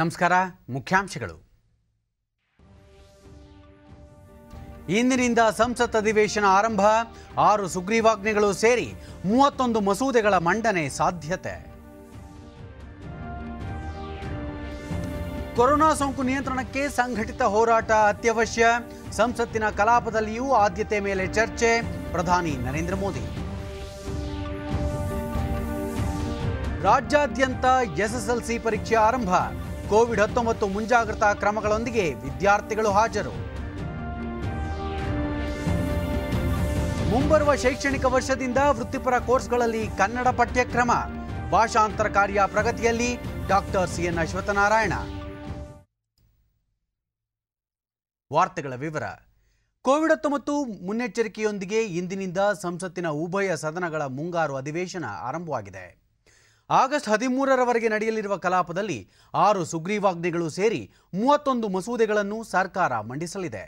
ನಮಸ್ಕಾರ ಮುಖ್ಯಾಂಶಗಳು ಇಂದಿನಿಂದ ಸಂಸತ್ ಅಧಿವೇಶನ ಆರಂಭ ಆರು ಸುಗ್ರೀವಾಜ್ಞೆಗಳು ಸೇರಿ ಮೂವತ್ತೊಂದು ಮಸೂದೆಗಳ ಮಂಡನೆ ಸಾಧ್ಯತೆ ಕೊರೋನಾ ಸೋಂಕು ನಿಯಂತ್ರಣಕ್ಕೆ ಸಂಘಟಿತ ಹೋರಾಟ ಅತ್ಯವಶ್ಯ ಸಂಸತ್ತಿನ ಕಲಾಪದಲ್ಲಿಯೂ ಆದ್ಯತೆ ಮೇಲೆ ಚರ್ಚೆ ಪ್ರಧಾನಿ ನರೇಂದ್ರ ಮೋದಿ ರಾಜ್ಯಾದ್ಯಂತ ಎಸ್ಎಸ್ಎಲ್ಸಿ ಪರೀಕ್ಷೆ ಆರಂಭ ಕೋವಿಡ್ ಹತ್ತೊಂಬತ್ತು ಮುಂಜಾಗ್ರತಾ ಕ್ರಮಗಳೊಂದಿಗೆ ವಿದ್ಯಾರ್ಥಿಗಳು ಹಾಜರು ಮುಂಬರುವ ಶೈಕ್ಷಣಿಕ ವರ್ಷದಿಂದ ವೃತ್ತಿಪರ ಕೋರ್ಸ್ಗಳಲ್ಲಿ ಕನ್ನಡ ಪಠ್ಯಕ್ರಮ ಭಾಷಾಂತರ ಕಾರ್ಯ ಪ್ರಗತಿಯಲ್ಲಿ ಡಾಕ್ಟರ್ ಸಿಎನ್ ಅಶ್ವಥನಾರಾಯಣ ವಾರ್ತೆಗಳ ವಿವರ ಕೋವಿಡ್ ಹತ್ತೊಂಬತ್ತು ಮುನ್ನೆಚ್ಚರಿಕೆಯೊಂದಿಗೆ ಇಂದಿನಿಂದ ಸಂಸತ್ತಿನ ಉಭಯ ಸದನಗಳ ಮುಂಗಾರು ಅಧಿವೇಶನ ಆರಂಭವಾಗಿದೆ ಆಗಸ್ಟ್ ಹದಿಮೂರರವರೆಗೆ ನಡೆಯಲಿರುವ ಕಲಾಪದಲ್ಲಿ ಆರು ಸುಗ್ರೀವಾಜ್ಞೆಗಳು ಸೇರಿ ಮೂವತ್ತೊಂದು ಮಸೂದೆಗಳನ್ನು ಸರ್ಕಾರ ಮಂಡಿಸಲಿದೆ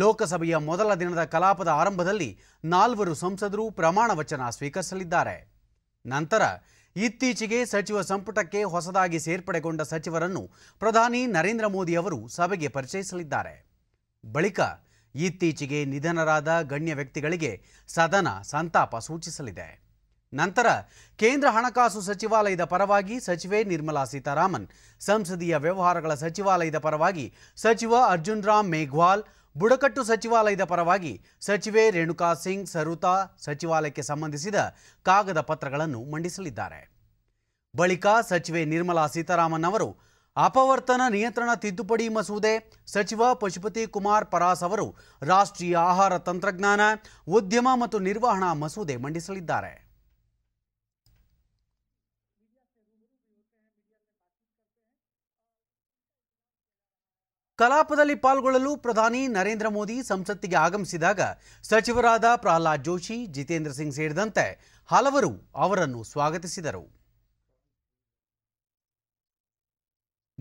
ಲೋಕಸಭೆಯ ಮೊದಲ ದಿನದ ಕಲಾಪದ ಆರಂಭದಲ್ಲಿ ನಾಲ್ವರು ಸಂಸದರು ಪ್ರಮಾಣ ವಚನ ಸ್ವೀಕರಿಸಲಿದ್ದಾರೆ ನಂತರ ಇತ್ತೀಚೆಗೆ ಸಚಿವ ಸಂಪುಟಕ್ಕೆ ಹೊಸದಾಗಿ ಸೇರ್ಪಡೆಗೊಂಡ ಸಚಿವರನ್ನು ಪ್ರಧಾನಿ ನರೇಂದ್ರ ಮೋದಿ ಅವರು ಸಭೆಗೆ ಪರಿಚಯಿಸಲಿದ್ದಾರೆ ಬಳಿಕ ಇತ್ತೀಚೆಗೆ ನಿಧನರಾದ ಗಣ್ಯ ವ್ಯಕ್ತಿಗಳಿಗೆ ಸದನ ಸಂತಾಪ ಸೂಚಿಸಲಿದೆ ನಂತರ ಕೇಂದ್ರ ಹಣಕಾಸು ಸಚಿವಾಲಯದ ಪರವಾಗಿ ಸಚಿವೆ ನಿರ್ಮಲಾ ಸೀತಾರಾಮನ್ ಸಂಸದೀಯ ವ್ಯವಹಾರಗಳ ಸಚಿವಾಲಯದ ಪರವಾಗಿ ಸಚಿವ ಅರ್ಜುನ್ ರಾಮ್ ಮೇಘ್ವಾಲ್ ಬುಡಕಟ್ಟು ಸಚಿವಾಲಯದ ಪರವಾಗಿ ಸಚಿವೆ ರೇಣುಕಾ ಸಿಂಗ್ ಸರುತಾ ಸಚಿವಾಲಯಕ್ಕೆ ಸಂಬಂಧಿಸಿದ ಕಾಗದ ಪತ್ರಗಳನ್ನು ಮಂಡಿಸಲಿದ್ದಾರೆ ಬಳಿಕ ಸಚಿವೆ ನಿರ್ಮಲಾ ಸೀತಾರಾಮನ್ ಅವರು ಅಪವರ್ತನ ನಿಯಂತ್ರಣ ತಿದ್ದುಪಡಿ ಮಸೂದೆ ಸಚಿವ ಪಶುಪತಿ ಕುಮಾರ್ ಪರಾಸ್ ಅವರು ರಾಷ್ಟ್ರೀಯ ಆಹಾರ ತಂತ್ರಜ್ಞಾನ ಉದ್ಯಮ ಮತ್ತು ನಿರ್ವಹಣಾ ಮಸೂದೆ ಮಂಡಿಸಲಿದ್ದಾರೆ ಕಲಾಪದಲ್ಲಿ ಪಾಲ್ಗೊಳ್ಳಲು ಪ್ರಧಾನಿ ನರೇಂದ್ರ ಮೋದಿ ಸಂಸತ್ತಿಗೆ ಆಗಮಿಸಿದಾಗ ಸಚಿವರಾದ ಪ್ರಹ್ಲಾದ್ ಜೋಶಿ ಜಿತೇಂದ್ರ ಸಿಂಗ್ ಸೇರಿದಂತೆ ಹಲವರು ಅವರನ್ನು ಸ್ವಾಗತಿಸಿದರು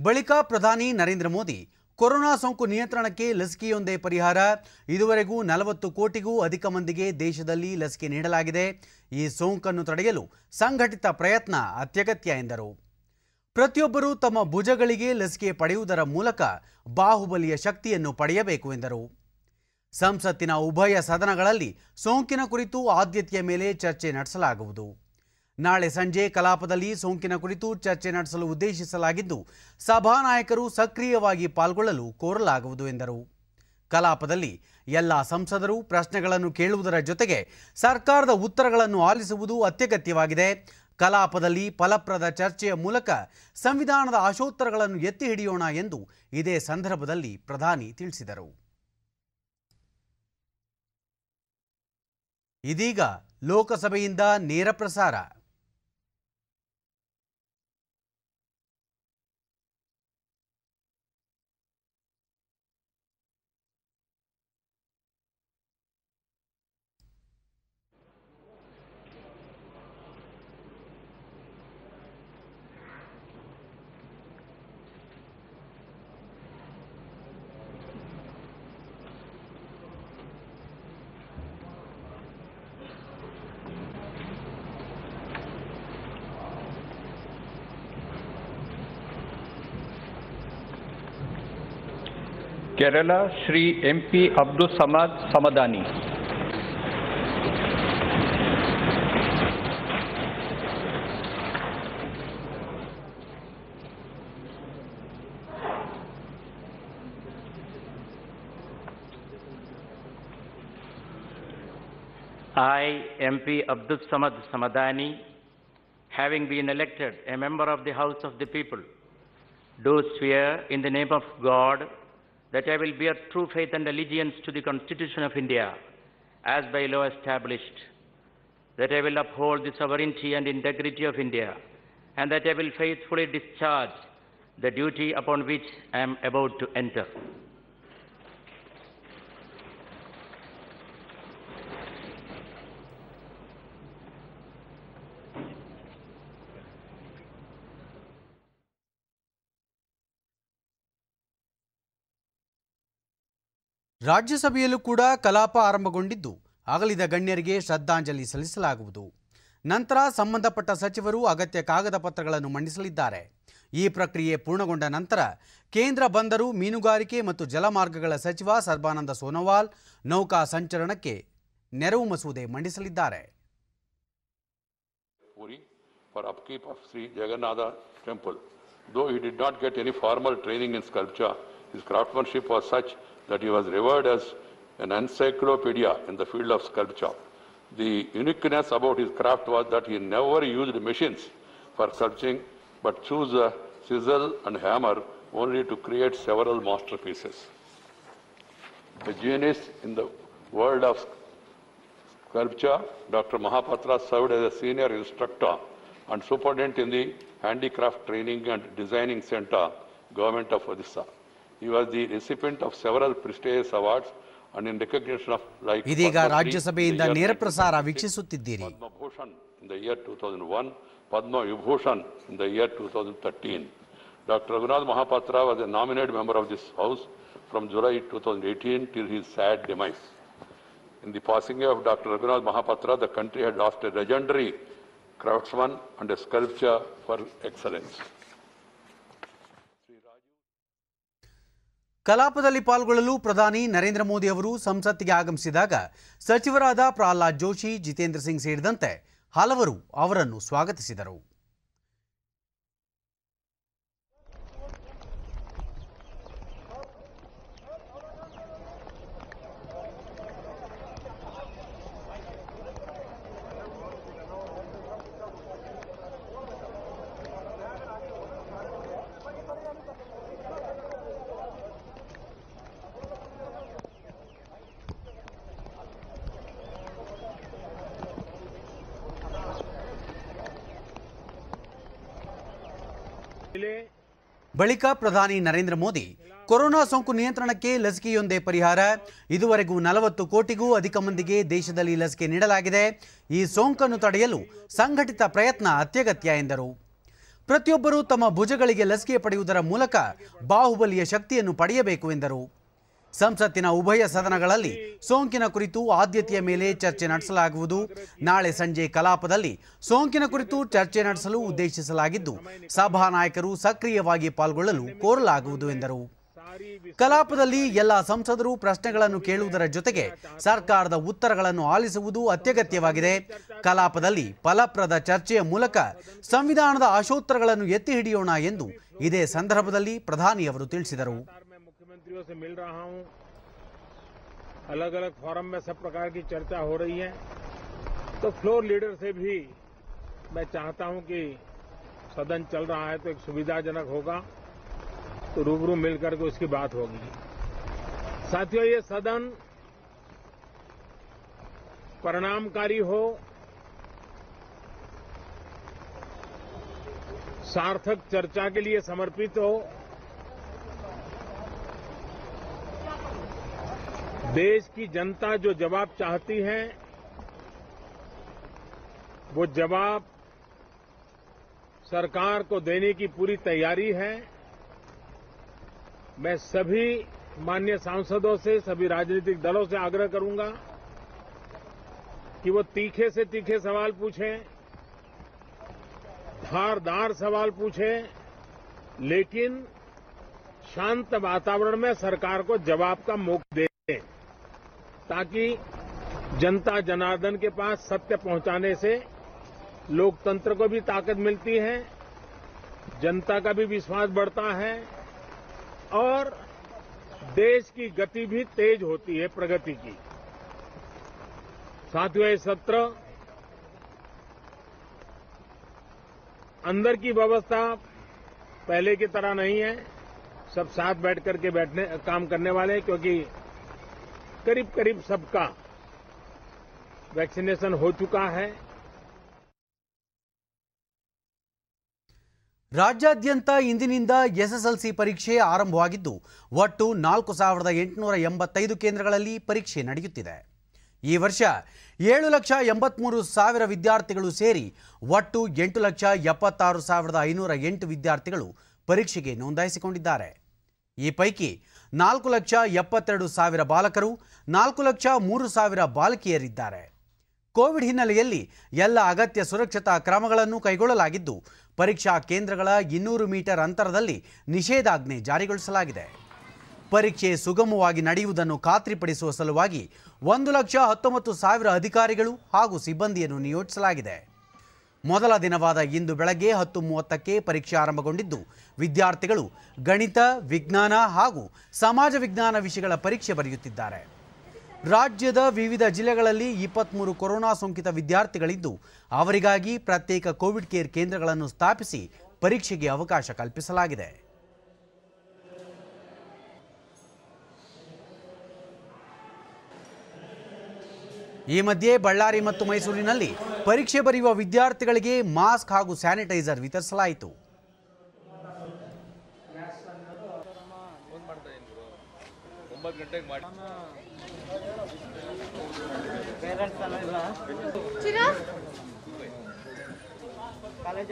ಬಳಿಕ ಪ್ರಧಾನಿ ನರೇಂದ್ರ ಮೋದಿ ಕೊರೋನಾ ಸೋಂಕು ನಿಯಂತ್ರಣಕ್ಕೆ ಲಸಿಕೆಯೊಂದೇ ಪರಿಹಾರ ಇದುವರೆಗೂ ನಲವತ್ತು ಕೋಟಿಗೂ ಅಧಿಕ ಮಂದಿಗೆ ದೇಶದಲ್ಲಿ ಲಸಿಕೆ ನೀಡಲಾಗಿದೆ ಈ ಸೋಂಕನ್ನು ತಡೆಯಲು ಸಂಘಟಿತ ಪ್ರಯತ್ನ ಅತ್ಯಗತ್ಯ ಎಂದರು ಪ್ರತಿಯೊಬ್ಬರೂ ತಮ್ಮ ಭುಜಗಳಿಗೆ ಲಸಿಕೆ ಪಡೆಯುವುದರ ಮೂಲಕ ಬಾಹುಬಲಿಯ ಶಕ್ತಿಯನ್ನು ಪಡೆಯಬೇಕು ಎಂದರು ಸಂಸತ್ತಿನ ಉಭಯ ಸದನಗಳಲ್ಲಿ ಸೋಂಕಿನ ಕುರಿತು ಆದ್ಯತೆಯ ಮೇಲೆ ಚರ್ಚೆ ನಡೆಸಲಾಗುವುದು ನಾಳೆ ಸಂಜೆ ಕಲಾಪದಲ್ಲಿ ಸೋಂಕಿನ ಕುರಿತು ಚರ್ಚೆ ನಡೆಸಲು ಉದ್ದೇಶಿಸಲಾಗಿದ್ದು ಸಭಾನಾಯಕರು ಸಕ್ರಿಯವಾಗಿ ಪಾಲ್ಗೊಳ್ಳಲು ಕೋರಲಾಗುವುದು ಎಂದರು ಕಲಾಪದಲ್ಲಿ ಎಲ್ಲ ಸಂಸದರು ಪ್ರಶ್ನೆಗಳನ್ನು ಕೇಳುವುದರ ಜೊತೆಗೆ ಸರ್ಕಾರದ ಉತ್ತರಗಳನ್ನು ಆಲಿಸುವುದು ಅತ್ಯಗತ್ಯವಾಗಿದೆ ಕಲಾಪದಲ್ಲಿ ಫಲಪ್ರದ ಚರ್ಚೆಯ ಮೂಲಕ ಸಂವಿಧಾನದ ಆಶೋತ್ತರಗಳನ್ನು ಎತ್ತಿ ಹಿಡಿಯೋಣ ಎಂದು ಇದೇ ಸಂದರ್ಭದಲ್ಲಿ ಪ್ರಧಾನಿ ತಿಳಿಸಿದರು ಇದೀಗ ಲೋಕಸಭೆಯಿಂದ ನೇರ ಪ್ರಸಾರ Kerala, Sri MP Abdul Samad Samadani. I, MP Abdul Samad Samadani, having been elected a member of the House of the People, do swear in the name of God that I will bear true faith and allegiance to the Constitution of India as by law established, that I will uphold the sovereignty and integrity of India, and that I will faithfully discharge the duty upon which I am about to enter. ರಾಜ್ಯಸಭೆಯಲ್ಲೂ ಕೂಡ ಕಲಾಪ ಆರಂಭಗೊಂಡಿದ್ದು ಅಗಲಿದ ಗಣ್ಯರಿಗೆ ಶ್ರದ್ಧಾಂಜಲಿ ಸಲ್ಲಿಸಲಾಗುವುದು ನಂತರ ಸಂಬಂಧಪಟ್ಟ ಸಚಿವರು ಅಗತ್ಯ ಕಾಗದ ಪತ್ರಗಳನ್ನು ಮಂಡಿಸಲಿದ್ದಾರೆ ಈ ಪ್ರಕ್ರಿಯೆ ಪೂರ್ಣಗೊಂಡ ನಂತರ ಕೇಂದ್ರ ಬಂದರು ಮೀನುಗಾರಿಕೆ ಮತ್ತು ಜಲಮಾರ್ಗಗಳ ಸಚಿವ ಸರ್ಬಾನಂದ ಸೋನೋವಾಲ್ ನೌಕಾ ಸಂಚರಣಕ್ಕೆ ನೆರವು ಮಸೂದೆ ಮಂಡಿಸಲಿದ್ದಾರೆ Though he did not get any formal training in that he was revered as an encyclopedia in the field of sculpture. The uniqueness about his craft was that he never used machines for sculpting, but chose a chisel and hammer only to create several masterpieces. A genius in the world of sculpture, Dr. Mahapatra served as a senior instructor and superintendent in the handicraft training and designing center, government of Odisha. He was the recipient of several prestigious awards and in recognition of like Vidiga Rajya Sabha in the Nera Prasara Vichisuttidiri Padma Bhushan in the year 2001, Padma Vibhushan in the year 2013. Dr. Raghunath Mahapatra was a nominated member of this house from July 2018 till his sad demise. In the passing of Dr. Raghunath Mahapatra, the country had lost a legendary craftsman and a sculptor for excellence. ಕಲಾಪದಲ್ಲಿ ಪಾಲ್ಗೊಳ್ಳಲು ಪ್ರಧಾನಿ ನರೇಂದ್ರ ಮೋದಿ ಅವರು ಸಂಸತ್ತಿಗೆ ಆಗಮಿಸಿದಾಗ ಸಚಿವರಾದ ಪ್ರಹ್ಲಾದ್ ಜೋಶಿ ಜಿತೇಂದ್ರ ಸಿಂಗ್ ಸೇರಿದಂತೆ ಹಲವರು ಅವರನ್ನು ಸ್ವಾಗತಿಸಿದರು ಬಳಿಕ ಪ್ರಧಾನಿ ನರೇಂದ್ರ ಮೋದಿ ಕೊರೋನಾ ಸೋಂಕು ನಿಯಂತ್ರಣಕ್ಕೆ ಲಸಿಕೆಯೊಂದೇ ಪರಿಹಾರ ಇದುವರೆಗೂ ನಲವತ್ತು ಕೋಟಿಗೂ ಅಧಿಕ ಮಂದಿಗೆ ದೇಶದಲ್ಲಿ ಲಸಿಕೆ ನೀಡಲಾಗಿದೆ ಈ ಸೋಂಕನ್ನು ತಡೆಯಲು ಸಂಘಟಿತ ಪ್ರಯತ್ನ ಅತ್ಯಗತ್ಯ ಎಂದರು ಪ್ರತಿಯೊಬ್ಬರೂ ತಮ್ಮ ಭುಜಗಳಿಗೆ ಲಸಿಕೆ ಪಡೆಯುವುದರ ಮೂಲಕ ಬಾಹುಬಲಿಯ ಶಕ್ತಿಯನ್ನು ಪಡೆಯಬೇಕು ಎಂದರು ಸಂಸತ್ತಿನ ಉಭಯ ಸದನಗಳಲ್ಲಿ ಸೋಂಕಿನ ಕುರಿತು ಆದ್ಯತೆಯ ಮೇಲೆ ಚರ್ಚೆ ನಡೆಸಲಾಗುವುದು ನಾಳೆ ಸಂಜೆ ಕಲಾಪದಲ್ಲಿ ಸೋಂಕಿನ ಕುರಿತು ಚರ್ಚೆ ನಡೆಸಲು ಉದ್ದೇಶಿಸಲಾಗಿದ್ದು ಸಭಾ ನಾಯಕರು ಸಕ್ರಿಯವಾಗಿ ಪಾಲ್ಗೊಳ್ಳಲು ಕೋರಲಾಗುವುದು ಎಂದರು ಕಲಾಪದಲ್ಲಿ ಎಲ್ಲ ಸಂಸದರು ಪ್ರಶ್ನೆಗಳನ್ನು ಕೇಳುವುದರ ಜೊತೆಗೆ ಸರ್ಕಾರದ ಉತ್ತರಗಳನ್ನು ಆಲಿಸುವುದು ಅತ್ಯಗತ್ಯವಾಗಿದೆ ಕಲಾಪದಲ್ಲಿ ಫಲಪ್ರದ ಚರ್ಚೆಯ ಮೂಲಕ ಸಂವಿಧಾನದ ಆಶೋತ್ತರಗಳನ್ನು ಎತ್ತಿ ಹಿಡಿಯೋಣ ಎಂದು ಇದೇ ಸಂದರ್ಭದಲ್ಲಿ ಪ್ರಧಾನಿಯವರು ತಿಳಿಸಿದರು साथियों से मिल रहा हूं अलग अलग फोरम में सब प्रकार की चर्चा हो रही है तो फ्लोर लीडर से भी मैं चाहता हूं कि सदन चल रहा है तो एक सुविधाजनक होगा तो रूबरू मिलकर के उसकी बात होगी साथियों ये सदन परिणामकारी हो सार्थक चर्चा के लिए समर्पित हो देश की जनता जो जवाब चाहती है वो जवाब सरकार को देने की पूरी तैयारी है मैं सभी मान्य सांसदों से सभी राजनीतिक दलों से आग्रह करूंगा कि वो तीखे से तीखे सवाल पूछें धारदार सवाल पूछें लेकिन शांत वातावरण में सरकार को जवाब का मौका दें ताकि जनता जनार्दन के पास सत्य पहुंचाने से लोकतंत्र को भी ताकत मिलती है जनता का भी विश्वास बढ़ता है और देश की गति भी तेज होती है प्रगति की साथियों ही सत्र अंदर की व्यवस्था पहले की तरह नहीं है सब साथ बैठ करके बैठने काम करने वाले हैं क्योंकि करीब करीब सबका वैक्सीनेशन हो चुका है ರಾಜ್ಯಾದ್ಯಂತ ಇಂದಿನಿಂದ ಎಸ್ಎಸ್ಎಲ್ಸಿ ಪರೀಕ್ಷೆ ಆರಂಭವಾಗಿದ್ದು ಒಟ್ಟು ನಾಲ್ಕು ಸಾವಿರದ ಎಂಟುನೂರ ಎಂಬತ್ತೈದು ಕೇಂದ್ರಗಳಲ್ಲಿ ಪರೀಕ್ಷೆ ನಡೆಯುತ್ತಿದೆ ಈ ವರ್ಷ ಏಳು ಲಕ್ಷ ಎಂಬತ್ಮೂರು ಸಾವಿರ ವಿದ್ಯಾರ್ಥಿಗಳು ಸೇರಿ ಒಟ್ಟು ಎಂಟು ಲಕ್ಷ ಎಪ್ಪತ್ತಾರು ಸಾವಿರದ ಐನೂರ ಎಂಟು ವಿದ್ಯಾರ್ಥಿಗಳು ಪರೀಕ್ಷೆಗೆ ನೋಂದಾಯಿಸಿಕೊಂಡಿದ್ದಾರೆ ಈ ಪೈಕಿ ನಾಲ್ಕು ಲಕ್ಷ ಎಪ್ಪತ್ತೆರಡು ಸಾವಿರ ಬಾಲಕರು ನಾಲ್ಕು ಲಕ್ಷ ಮೂರು ಸಾವಿರ ಬಾಲಕಿಯರಿದ್ದಾರೆ ಕೋವಿಡ್ ಹಿನ್ನೆಲೆಯಲ್ಲಿ ಎಲ್ಲ ಅಗತ್ಯ ಸುರಕ್ಷತಾ ಕ್ರಮಗಳನ್ನು ಕೈಗೊಳ್ಳಲಾಗಿದ್ದು ಪರೀಕ್ಷಾ ಕೇಂದ್ರಗಳ ಇನ್ನೂರು ಮೀಟರ್ ಅಂತರದಲ್ಲಿ ನಿಷೇಧಾಜ್ಞೆ ಜಾರಿಗೊಳಿಸಲಾಗಿದೆ ಪರೀಕ್ಷೆ ಸುಗಮವಾಗಿ ನಡೆಯುವುದನ್ನು ಖಾತ್ರಿಪಡಿಸುವ ಸಲುವಾಗಿ ಒಂದು ಲಕ್ಷ ಹತ್ತೊಂಬತ್ತು ಸಾವಿರ ಅಧಿಕಾರಿಗಳು ಹಾಗೂ ಸಿಬ್ಬಂದಿಯನ್ನು ನಿಯೋಜಿಸಲಾಗಿದೆ ಮೊದಲ ದಿನವಾದ ಇಂದು ಬೆಳಗ್ಗೆ ಹತ್ತು ಮೂವತ್ತಕ್ಕೆ ಪರೀಕ್ಷೆ ಆರಂಭಗೊಂಡಿದ್ದು ವಿದ್ಯಾರ್ಥಿಗಳು ಗಣಿತ ವಿಜ್ಞಾನ ಹಾಗೂ ಸಮಾಜ ವಿಜ್ಞಾನ ವಿಷಯಗಳ ಪರೀಕ್ಷೆ ಬರೆಯುತ್ತಿದ್ದಾರೆ ರಾಜ್ಯದ ವಿವಿಧ ಜಿಲ್ಲೆಗಳಲ್ಲಿ ಇಪ್ಪತ್ತ್ಮೂರು ಕೊರೋನಾ ಸೋಂಕಿತ ವಿದ್ಯಾರ್ಥಿಗಳಿದ್ದು ಅವರಿಗಾಗಿ ಪ್ರತ್ಯೇಕ ಕೋವಿಡ್ ಕೇರ್ ಕೇಂದ್ರಗಳನ್ನು ಸ್ಥಾಪಿಸಿ ಪರೀಕ್ಷೆಗೆ ಅವಕಾಶ ಕಲ್ಪಿಸಲಾಗಿದೆ ಈ ಮಧ್ಯೆ ಬಳ್ಳಾರಿ ಮತ್ತು ಮೈಸೂರಿನಲ್ಲಿ ಪರೀಕ್ಷೆ ಬರೆಯುವ ವಿದ್ಯಾರ್ಥಿಗಳಿಗೆ ಮಾಸ್ಕ್ ಹಾಗೂ ಸ್ಯಾನಿಟೈಸರ್ ವಿತರಿಸಲಾಯಿತು ಕಾಲೇಜ್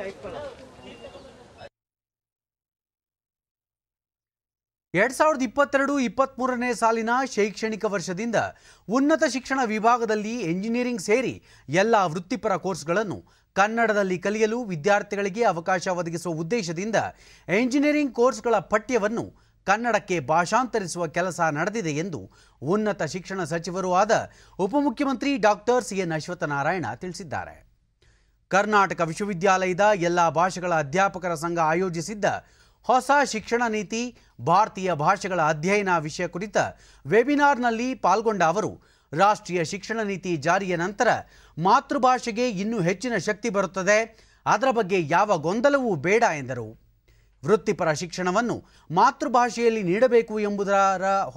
ಎರಡ್ ಸಾವಿರದ ಇಪ್ಪತ್ತೆರಡು ಇಪ್ಪತ್ತ್ ಮೂರನೇ ಸಾಲಿನ ಶೈಕ್ಷಣಿಕ ವರ್ಷದಿಂದ ಉನ್ನತ ಶಿಕ್ಷಣ ವಿಭಾಗದಲ್ಲಿ ಎಂಜಿನಿಯರಿಂಗ್ ಸೇರಿ ಎಲ್ಲ ವೃತ್ತಿಪರ ಕೋರ್ಸ್ಗಳನ್ನು ಕನ್ನಡದಲ್ಲಿ ಕಲಿಯಲು ವಿದ್ಯಾರ್ಥಿಗಳಿಗೆ ಅವಕಾಶ ಒದಗಿಸುವ ಉದ್ದೇಶದಿಂದ ಎಂಜಿನಿಯರಿಂಗ್ ಕೋರ್ಸ್ಗಳ ಪಠ್ಯವನ್ನು ಕನ್ನಡಕ್ಕೆ ಭಾಷಾಂತರಿಸುವ ಕೆಲಸ ನಡೆದಿದೆ ಎಂದು ಉನ್ನತ ಶಿಕ್ಷಣ ಸಚಿವರೂ ಆದ ಉಪಮುಖ್ಯಮಂತ್ರಿ ಡಾಕ್ಟರ್ ಸಿ ಎನ್ ಅಶ್ವತ್ಥನಾರಾಯಣ ತಿಳಿಸಿದ್ದಾರೆ ಕರ್ನಾಟಕ ವಿಶ್ವವಿದ್ಯಾಲಯದ ಎಲ್ಲಾ ಭಾಷೆಗಳ ಅಧ್ಯಾಪಕರ ಸಂಘ ಆಯೋಜಿಸಿದ್ದ ಹೊಸ ಶಿಕ್ಷಣ ನೀತಿ ಭಾರತೀಯ ಭಾಷೆಗಳ ಅಧ್ಯಯನ ವಿಷಯ ಕುರಿತ ವೆಬಿನಾರ್ನಲ್ಲಿ ಪಾಲ್ಗೊಂಡ ಅವರು ರಾಷ್ಟ್ರೀಯ ಶಿಕ್ಷಣ ನೀತಿ ಜಾರಿಯ ನಂತರ ಮಾತೃಭಾಷೆಗೆ ಇನ್ನೂ ಹೆಚ್ಚಿನ ಶಕ್ತಿ ಬರುತ್ತದೆ ಅದರ ಬಗ್ಗೆ ಯಾವ ಗೊಂದಲವೂ ಬೇಡ ಎಂದರು ವೃತ್ತಿಪರ ಶಿಕ್ಷಣವನ್ನು ಮಾತೃಭಾಷೆಯಲ್ಲಿ ನೀಡಬೇಕು ಎಂಬುದರ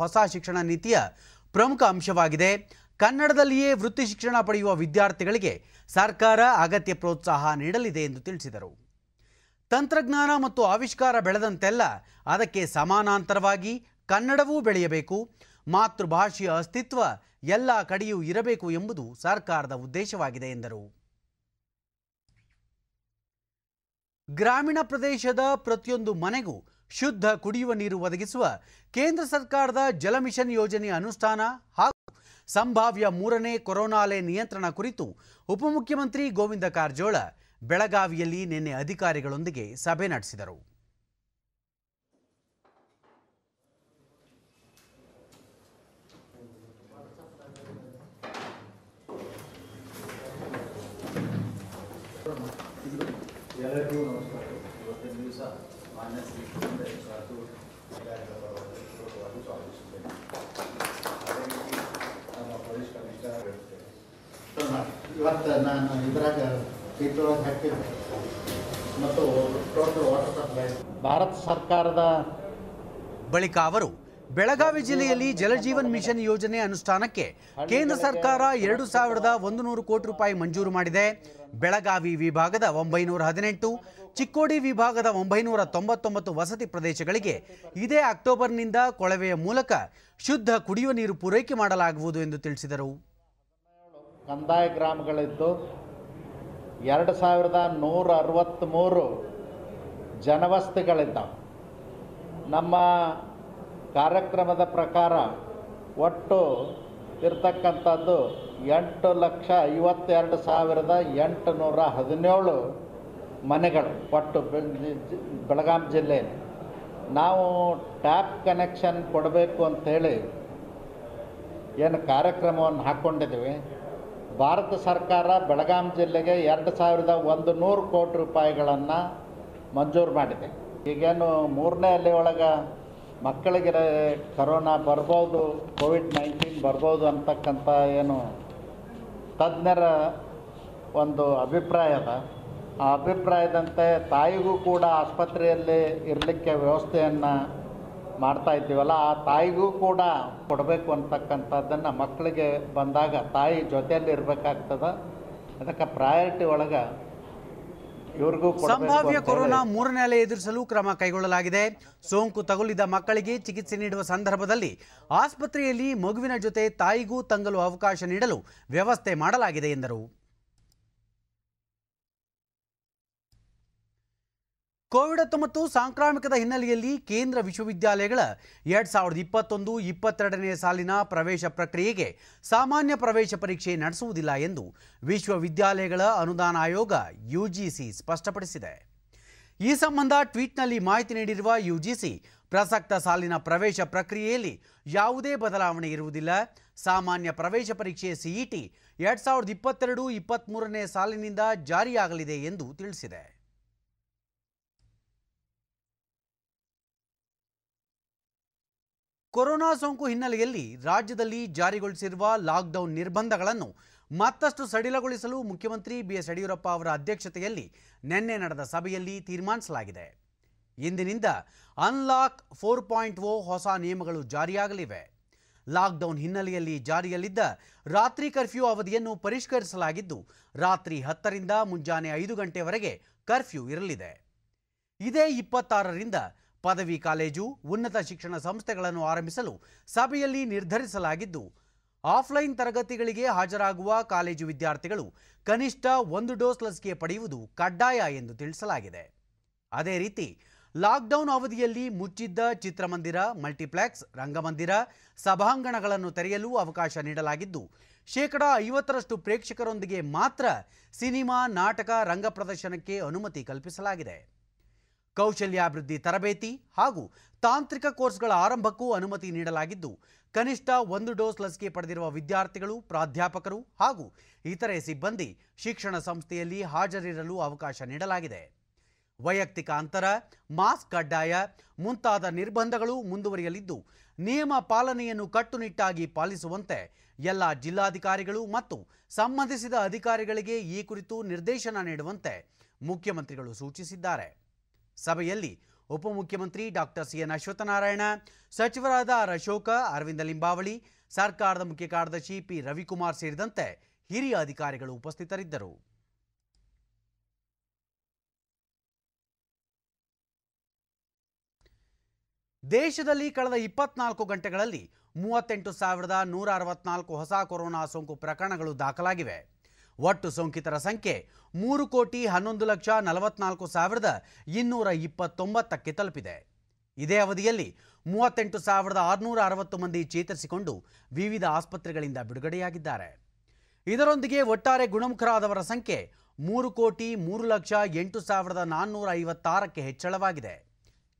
ಹೊಸ ಶಿಕ್ಷಣ ನೀತಿಯ ಪ್ರಮುಖ ಅಂಶವಾಗಿದೆ ಕನ್ನಡದಲ್ಲಿಯೇ ವೃತ್ತಿ ಶಿಕ್ಷಣ ಪಡೆಯುವ ವಿದ್ಯಾರ್ಥಿಗಳಿಗೆ ಸರ್ಕಾರ ಅಗತ್ಯ ಪ್ರೋತ್ಸಾಹ ನೀಡಲಿದೆ ಎಂದು ತಿಳಿಸಿದರು ತಂತ್ರಜ್ಞಾನ ಮತ್ತು ಆವಿಷ್ಕಾರ ಬೆಳೆದಂತೆಲ್ಲ ಅದಕ್ಕೆ ಸಮಾನಾಂತರವಾಗಿ ಕನ್ನಡವೂ ಬೆಳೆಯಬೇಕು ಮಾತೃಭಾಷೆಯ ಅಸ್ತಿತ್ವ ಎಲ್ಲ ಕಡೆಯೂ ಇರಬೇಕು ಎಂಬುದು ಸರ್ಕಾರದ ಉದ್ದೇಶವಾಗಿದೆ ಎಂದರು ಗ್ರಾಮೀಣ ಪ್ರದೇಶದ ಪ್ರತಿಯೊಂದು ಮನೆಗೂ ಶುದ್ಧ ಕುಡಿಯುವ ನೀರು ಒದಗಿಸುವ ಕೇಂದ್ರ ಸರ್ಕಾರದ ಜಲಮಿಷನ್ ಯೋಜನೆ ಅನುಷ್ಠಾನ ಹಾಗೂ ಸಂಭಾವ್ಯ ಮೂರನೇ ಕೊರೋನಾ ಅಲೆ ನಿಯಂತ್ರಣ ಕುರಿತು ಉಪಮುಖ್ಯಮಂತ್ರಿ ಗೋವಿಂದ ಕಾರಜೋಳ ಬೆಳಗಾವಿಯಲ್ಲಿ ನಿನ್ನೆ ಅಧಿಕಾರಿಗಳೊಂದಿಗೆ ಸಭೆ ನಡೆಸಿದರು ಇವತ್ತು ನಾನು ಇದ್ರಾಗ ಭಾರತ ಸರ್ಕಾರದ ಬಳಿಕ ಅವರು ಬೆಳಗಾವಿ ಜಿಲ್ಲೆಯಲ್ಲಿ ಜಲಜೀವನ್ ಮಿಷನ್ ಯೋಜನೆ ಅನುಷ್ಠಾನಕ್ಕೆ ಕೇಂದ್ರ ಸರ್ಕಾರ ಎರಡು ಸಾವಿರದ ಒಂದು ನೂರು ಕೋಟಿ ರೂಪಾಯಿ ಮಂಜೂರು ಮಾಡಿದೆ ಬೆಳಗಾವಿ ವಿಭಾಗದ ಒಂಬೈನೂರ ಹದಿನೆಂಟು ಚಿಕ್ಕೋಡಿ ವಿಭಾಗದ ಒಂಬೈನೂರ ತೊಂಬತ್ತೊಂಬತ್ತು ವಸತಿ ಪ್ರದೇಶಗಳಿಗೆ ಇದೇ ಅಕ್ಟೋಬರ್ನಿಂದ ಕೊಳವೆಯ ಮೂಲಕ ಶುದ್ಧ ಕುಡಿಯುವ ನೀರು ಪೂರೈಕೆ ಮಾಡಲಾಗುವುದು ಎಂದು ತಿಳಿಸಿದರು ಕಂದಾಯ ಗ್ರಾಮಗಳಿದ್ದು ಎರಡು ಸಾವಿರದ ನೂರ ಅರವತ್ತ್ಮೂರು ಜನವಸ್ತಿಗಳಿದ್ದಾವೆ ನಮ್ಮ ಕಾರ್ಯಕ್ರಮದ ಪ್ರಕಾರ ಒಟ್ಟು ಇರ್ತಕ್ಕಂಥದ್ದು ಎಂಟು ಲಕ್ಷ ಐವತ್ತೆರಡು ಸಾವಿರದ ಎಂಟು ನೂರ ಹದಿನೇಳು ಮನೆಗಳು ಒಟ್ಟು ಬೆಳಗಾಂ ಜಿಲ್ಲೆಯಲ್ಲಿ ನಾವು ಟ್ಯಾಪ್ ಕನೆಕ್ಷನ್ ಕೊಡಬೇಕು ಅಂಥೇಳಿ ಏನು ಕಾರ್ಯಕ್ರಮವನ್ನು ಹಾಕ್ಕೊಂಡಿದ್ದೀವಿ ಭಾರತ ಸರ್ಕಾರ ಬೆಳಗಾವಿ ಜಿಲ್ಲೆಗೆ ಎರಡು ಸಾವಿರದ ಒಂದು ನೂರು ಕೋಟಿ ರೂಪಾಯಿಗಳನ್ನು ಮಂಜೂರು ಮಾಡಿದೆ ಈಗೇನು ಮೂರನೇ ಅಲೆ ಒಳಗೆ ಮಕ್ಕಳಿಗೆ ಕರೋನಾ ಬರ್ಬೋದು ಕೋವಿಡ್ ನೈನ್ಟೀನ್ ಬರ್ಬೋದು ಅಂತಕ್ಕಂಥ ಏನು ತಜ್ಞರ ಒಂದು ಅಭಿಪ್ರಾಯ ಅದ ಆ ಅಭಿಪ್ರಾಯದಂತೆ ತಾಯಿಗೂ ಕೂಡ ಆಸ್ಪತ್ರೆಯಲ್ಲಿ ಇರಲಿಕ್ಕೆ ವ್ಯವಸ್ಥೆಯನ್ನು ಮಾಡ್ತಾ ಇದ್ದೀವಲ್ಲ ಆ ತಾಯಿಗೂ ಕೂಡ ಕೊಡಬೇಕು ಅಂತಕ್ಕಂಥದ್ದನ್ನು ಮಕ್ಕಳಿಗೆ ಬಂದಾಗ ತಾಯಿ ಜೊತೆಯಲ್ಲಿ ಇರಬೇಕಾಗ್ತದ ಅದಕ್ಕೆ ಪ್ರಯಾರಿಟಿ ಒಳಗೆ ಸಂಭಾವ್ಯ ಕೊರೋನಾ ಮೂರನೇ ಅಲೆ ಎದುರಿಸಲು ಕ್ರಮ ಕೈಗೊಳ್ಳಲಾಗಿದೆ ಸೋಂಕು ತಗುಲಿದ ಮಕ್ಕಳಿಗೆ ಚಿಕಿತ್ಸೆ ನೀಡುವ ಸಂದರ್ಭದಲ್ಲಿ ಆಸ್ಪತ್ರೆಯಲ್ಲಿ ಮಗುವಿನ ಜೊತೆ ತಾಯಿಗೂ ತಂಗಲು ಅವಕಾಶ ನೀಡಲು ವ್ಯವಸ್ಥೆ ಮಾಡಲಾಗಿದೆ ಎಂದರು ಕೋವಿಡ್ ಹತ್ತೊಂಬತ್ತು ಸಾಂಕ್ರಾಮಿಕದ ಹಿನ್ನೆಲೆಯಲ್ಲಿ ಕೇಂದ್ರ ವಿಶ್ವವಿದ್ಯಾಲಯಗಳ ಎರಡ್ ಸಾವಿರದ ಇಪ್ಪತ್ತೊಂದು ಇಪ್ಪತ್ತೆರಡನೇ ಸಾಲಿನ ಪ್ರವೇಶ ಪ್ರಕ್ರಿಯೆಗೆ ಸಾಮಾನ್ಯ ಪ್ರವೇಶ ಪರೀಕ್ಷೆ ನಡೆಸುವುದಿಲ್ಲ ಎಂದು ವಿಶ್ವವಿದ್ಯಾಲಯಗಳ ಅನುದಾನ ಆಯೋಗ ಯುಜಿಸಿ ಸ್ಪಷ್ಟಪಡಿಸಿದೆ ಈ ಸಂಬಂಧ ಟ್ವೀಟ್ನಲ್ಲಿ ಮಾಹಿತಿ ನೀಡಿರುವ ಯುಜಿಸಿ ಪ್ರಸಕ್ತ ಸಾಲಿನ ಪ್ರವೇಶ ಪ್ರಕ್ರಿಯೆಯಲ್ಲಿ ಯಾವುದೇ ಬದಲಾವಣೆ ಇರುವುದಿಲ್ಲ ಸಾಮಾನ್ಯ ಪ್ರವೇಶ ಪರೀಕ್ಷೆ ಸಿಇಟಿ ಎರಡ್ ಸಾವಿರದ ಇಪ್ಪತ್ತೆರಡು ಇಪ್ಪತ್ತ್ಮೂರನೇ ಸಾಲಿನಿಂದ ಜಾರಿಯಾಗಲಿದೆ ಎಂದು ತಿಳಿಸಿದೆ ಕೊರೋನಾ ಸೋಂಕು ಹಿನ್ನೆಲೆಯಲ್ಲಿ ರಾಜ್ಯದಲ್ಲಿ ಜಾರಿಗೊಳಿಸಿರುವ ಲಾಕ್ಡೌನ್ ನಿರ್ಬಂಧಗಳನ್ನು ಮತ್ತಷ್ಟು ಸಡಿಲಗೊಳಿಸಲು ಮುಖ್ಯಮಂತ್ರಿ ಬಿಎಸ್ ಯಡಿಯೂರಪ್ಪ ಅವರ ಅಧ್ಯಕ್ಷತೆಯಲ್ಲಿ ನಿನ್ನೆ ನಡೆದ ಸಭೆಯಲ್ಲಿ ತೀರ್ಮಾನಿಸಲಾಗಿದೆ ಇಂದಿನಿಂದ ಅನ್ಲಾಕ್ ಫೋರ್ ಪಾಯಿಂಟ್ ಓ ಹೊಸ ನಿಯಮಗಳು ಜಾರಿಯಾಗಲಿವೆ ಲಾಕ್ಡೌನ್ ಹಿನ್ನೆಲೆಯಲ್ಲಿ ಜಾರಿಯಲ್ಲಿದ್ದ ರಾತ್ರಿ ಕರ್ಫ್ಯೂ ಅವಧಿಯನ್ನು ಪರಿಷ್ಕರಿಸಲಾಗಿದ್ದು ರಾತ್ರಿ ಹತ್ತರಿಂದ ಮುಂಜಾನೆ ಐದು ಗಂಟೆವರೆಗೆ ಕರ್ಫ್ಯೂ ಇರಲಿದೆ ಇದೇ ಇಪ್ಪತ್ತಾರರಿಂದ ಪದವಿ ಕಾಲೇಜು ಉನ್ನತ ಶಿಕ್ಷಣ ಸಂಸ್ಥೆಗಳನ್ನು ಆರಂಭಿಸಲು ಸಭೆಯಲ್ಲಿ ನಿರ್ಧರಿಸಲಾಗಿದ್ದು ಆಫ್ಲೈನ್ ತರಗತಿಗಳಿಗೆ ಹಾಜರಾಗುವ ಕಾಲೇಜು ವಿದ್ಯಾರ್ಥಿಗಳು ಕನಿಷ್ಠ ಒಂದು ಡೋಸ್ ಲಸಿಕೆ ಪಡೆಯುವುದು ಕಡ್ಡಾಯ ಎಂದು ತಿಳಿಸಲಾಗಿದೆ ಅದೇ ರೀತಿ ಲಾಕ್ಡೌನ್ ಅವಧಿಯಲ್ಲಿ ಮುಚ್ಚಿದ್ದ ಚಿತ್ರಮಂದಿರ ಮಲ್ಟಿಪ್ಲೆಕ್ಸ್ ರಂಗಮಂದಿರ ಸಭಾಂಗಣಗಳನ್ನು ತೆರೆಯಲು ಅವಕಾಶ ನೀಡಲಾಗಿದ್ದು ಶೇಕಡಾ ಐವತ್ತರಷ್ಟು ಪ್ರೇಕ್ಷಕರೊಂದಿಗೆ ಮಾತ್ರ ಸಿನಿಮಾ ನಾಟಕ ರಂಗ ಪ್ರದರ್ಶನಕ್ಕೆ ಅನುಮತಿ ಕಲ್ಪಿಸಲಾಗಿದೆ ಕೌಶಲ್ಯಾಭಿವೃದ್ಧಿ ತರಬೇತಿ ಹಾಗೂ ತಾಂತ್ರಿಕ ಕೋರ್ಸ್ಗಳ ಆರಂಭಕ್ಕೂ ಅನುಮತಿ ನೀಡಲಾಗಿದ್ದು ಕನಿಷ್ಠ ಒಂದು ಡೋಸ್ ಲಸಿಕೆ ಪಡೆದಿರುವ ವಿದ್ಯಾರ್ಥಿಗಳು ಪ್ರಾಧ್ಯಾಪಕರು ಹಾಗೂ ಇತರೆ ಸಿಬ್ಬಂದಿ ಶಿಕ್ಷಣ ಸಂಸ್ಥೆಯಲ್ಲಿ ಹಾಜರಿರಲು ಅವಕಾಶ ನೀಡಲಾಗಿದೆ ವೈಯಕ್ತಿಕ ಅಂತರ ಮಾಸ್ಕ್ ಕಡ್ಡಾಯ ಮುಂತಾದ ನಿರ್ಬಂಧಗಳು ಮುಂದುವರಿಯಲಿದ್ದು ನಿಯಮ ಪಾಲನೆಯನ್ನು ಕಟ್ಟುನಿಟ್ಟಾಗಿ ಪಾಲಿಸುವಂತೆ ಎಲ್ಲ ಜಿಲ್ಲಾಧಿಕಾರಿಗಳು ಮತ್ತು ಸಂಬಂಧಿಸಿದ ಅಧಿಕಾರಿಗಳಿಗೆ ಈ ಕುರಿತು ನಿರ್ದೇಶನ ನೀಡುವಂತೆ ಮುಖ್ಯಮಂತ್ರಿಗಳು ಸೂಚಿಸಿದ್ದಾರೆ ಸಭೆಯಲ್ಲಿ ಉಪಮುಖ್ಯಮಂತ್ರಿ ಡಾಕ್ಟರ್ ಸಿಎನ್ ಅಶ್ವತ್ಥನಾರಾಯಣ ಸಚಿವರಾದ ಆರ್ ಅಶೋಕ ಅರವಿಂದ ಲಿಂಬಾವಳಿ ಸರ್ಕಾರದ ಮುಖ್ಯ ಕಾರ್ಯದರ್ಶಿ ಪಿ ರವಿಕುಮಾರ್ ಸೇರಿದಂತೆ ಹಿರಿಯ ಅಧಿಕಾರಿಗಳು ಉಪಸ್ಥಿತರಿದ್ದರು ದೇಶದಲ್ಲಿ ಕಳೆದ ಇಪ್ಪತ್ನಾಲ್ಕು ಗಂಟೆಗಳಲ್ಲಿ ಮೂವತ್ತೆಂಟು ಸಾವಿರದ ನೂರ ಅರವತ್ನಾಲ್ಕು ಹೊಸ ಕೊರೋನಾ ಸೋಂಕು ಪ್ರಕರಣಗಳು ದಾಖಲಾಗಿವೆ ಒಟ್ಟು ಸೋಂಕಿತರ ಸಂಖ್ಯೆ ಮೂರು ಕೋಟಿ ಹನ್ನೊಂದು ಲಕ್ಷ ನಲವತ್ನಾಲ್ಕು ಸಾವಿರದ ಇನ್ನೂರ ಇಪ್ಪತ್ತೊಂಬತ್ತಕ್ಕೆ ತಲುಪಿದೆ ಇದೇ ಅವಧಿಯಲ್ಲಿ ಮೂವತ್ತೆಂಟು ಸಾವಿರದ ಆರುನೂರ ಅರವತ್ತು ಮಂದಿ ಚೇತರಿಸಿಕೊಂಡು ವಿವಿಧ ಆಸ್ಪತ್ರೆಗಳಿಂದ ಬಿಡುಗಡೆಯಾಗಿದ್ದಾರೆ ಇದರೊಂದಿಗೆ ಒಟ್ಟಾರೆ ಗುಣಮುಖರಾದವರ ಸಂಖ್ಯೆ ಮೂರು ಕೋಟಿ ಮೂರು ಲಕ್ಷ ಎಂಟು ಸಾವಿರದ ನಾನ್ನೂರ ಐವತ್ತಾರಕ್ಕೆ ಹೆಚ್ಚಳವಾಗಿದೆ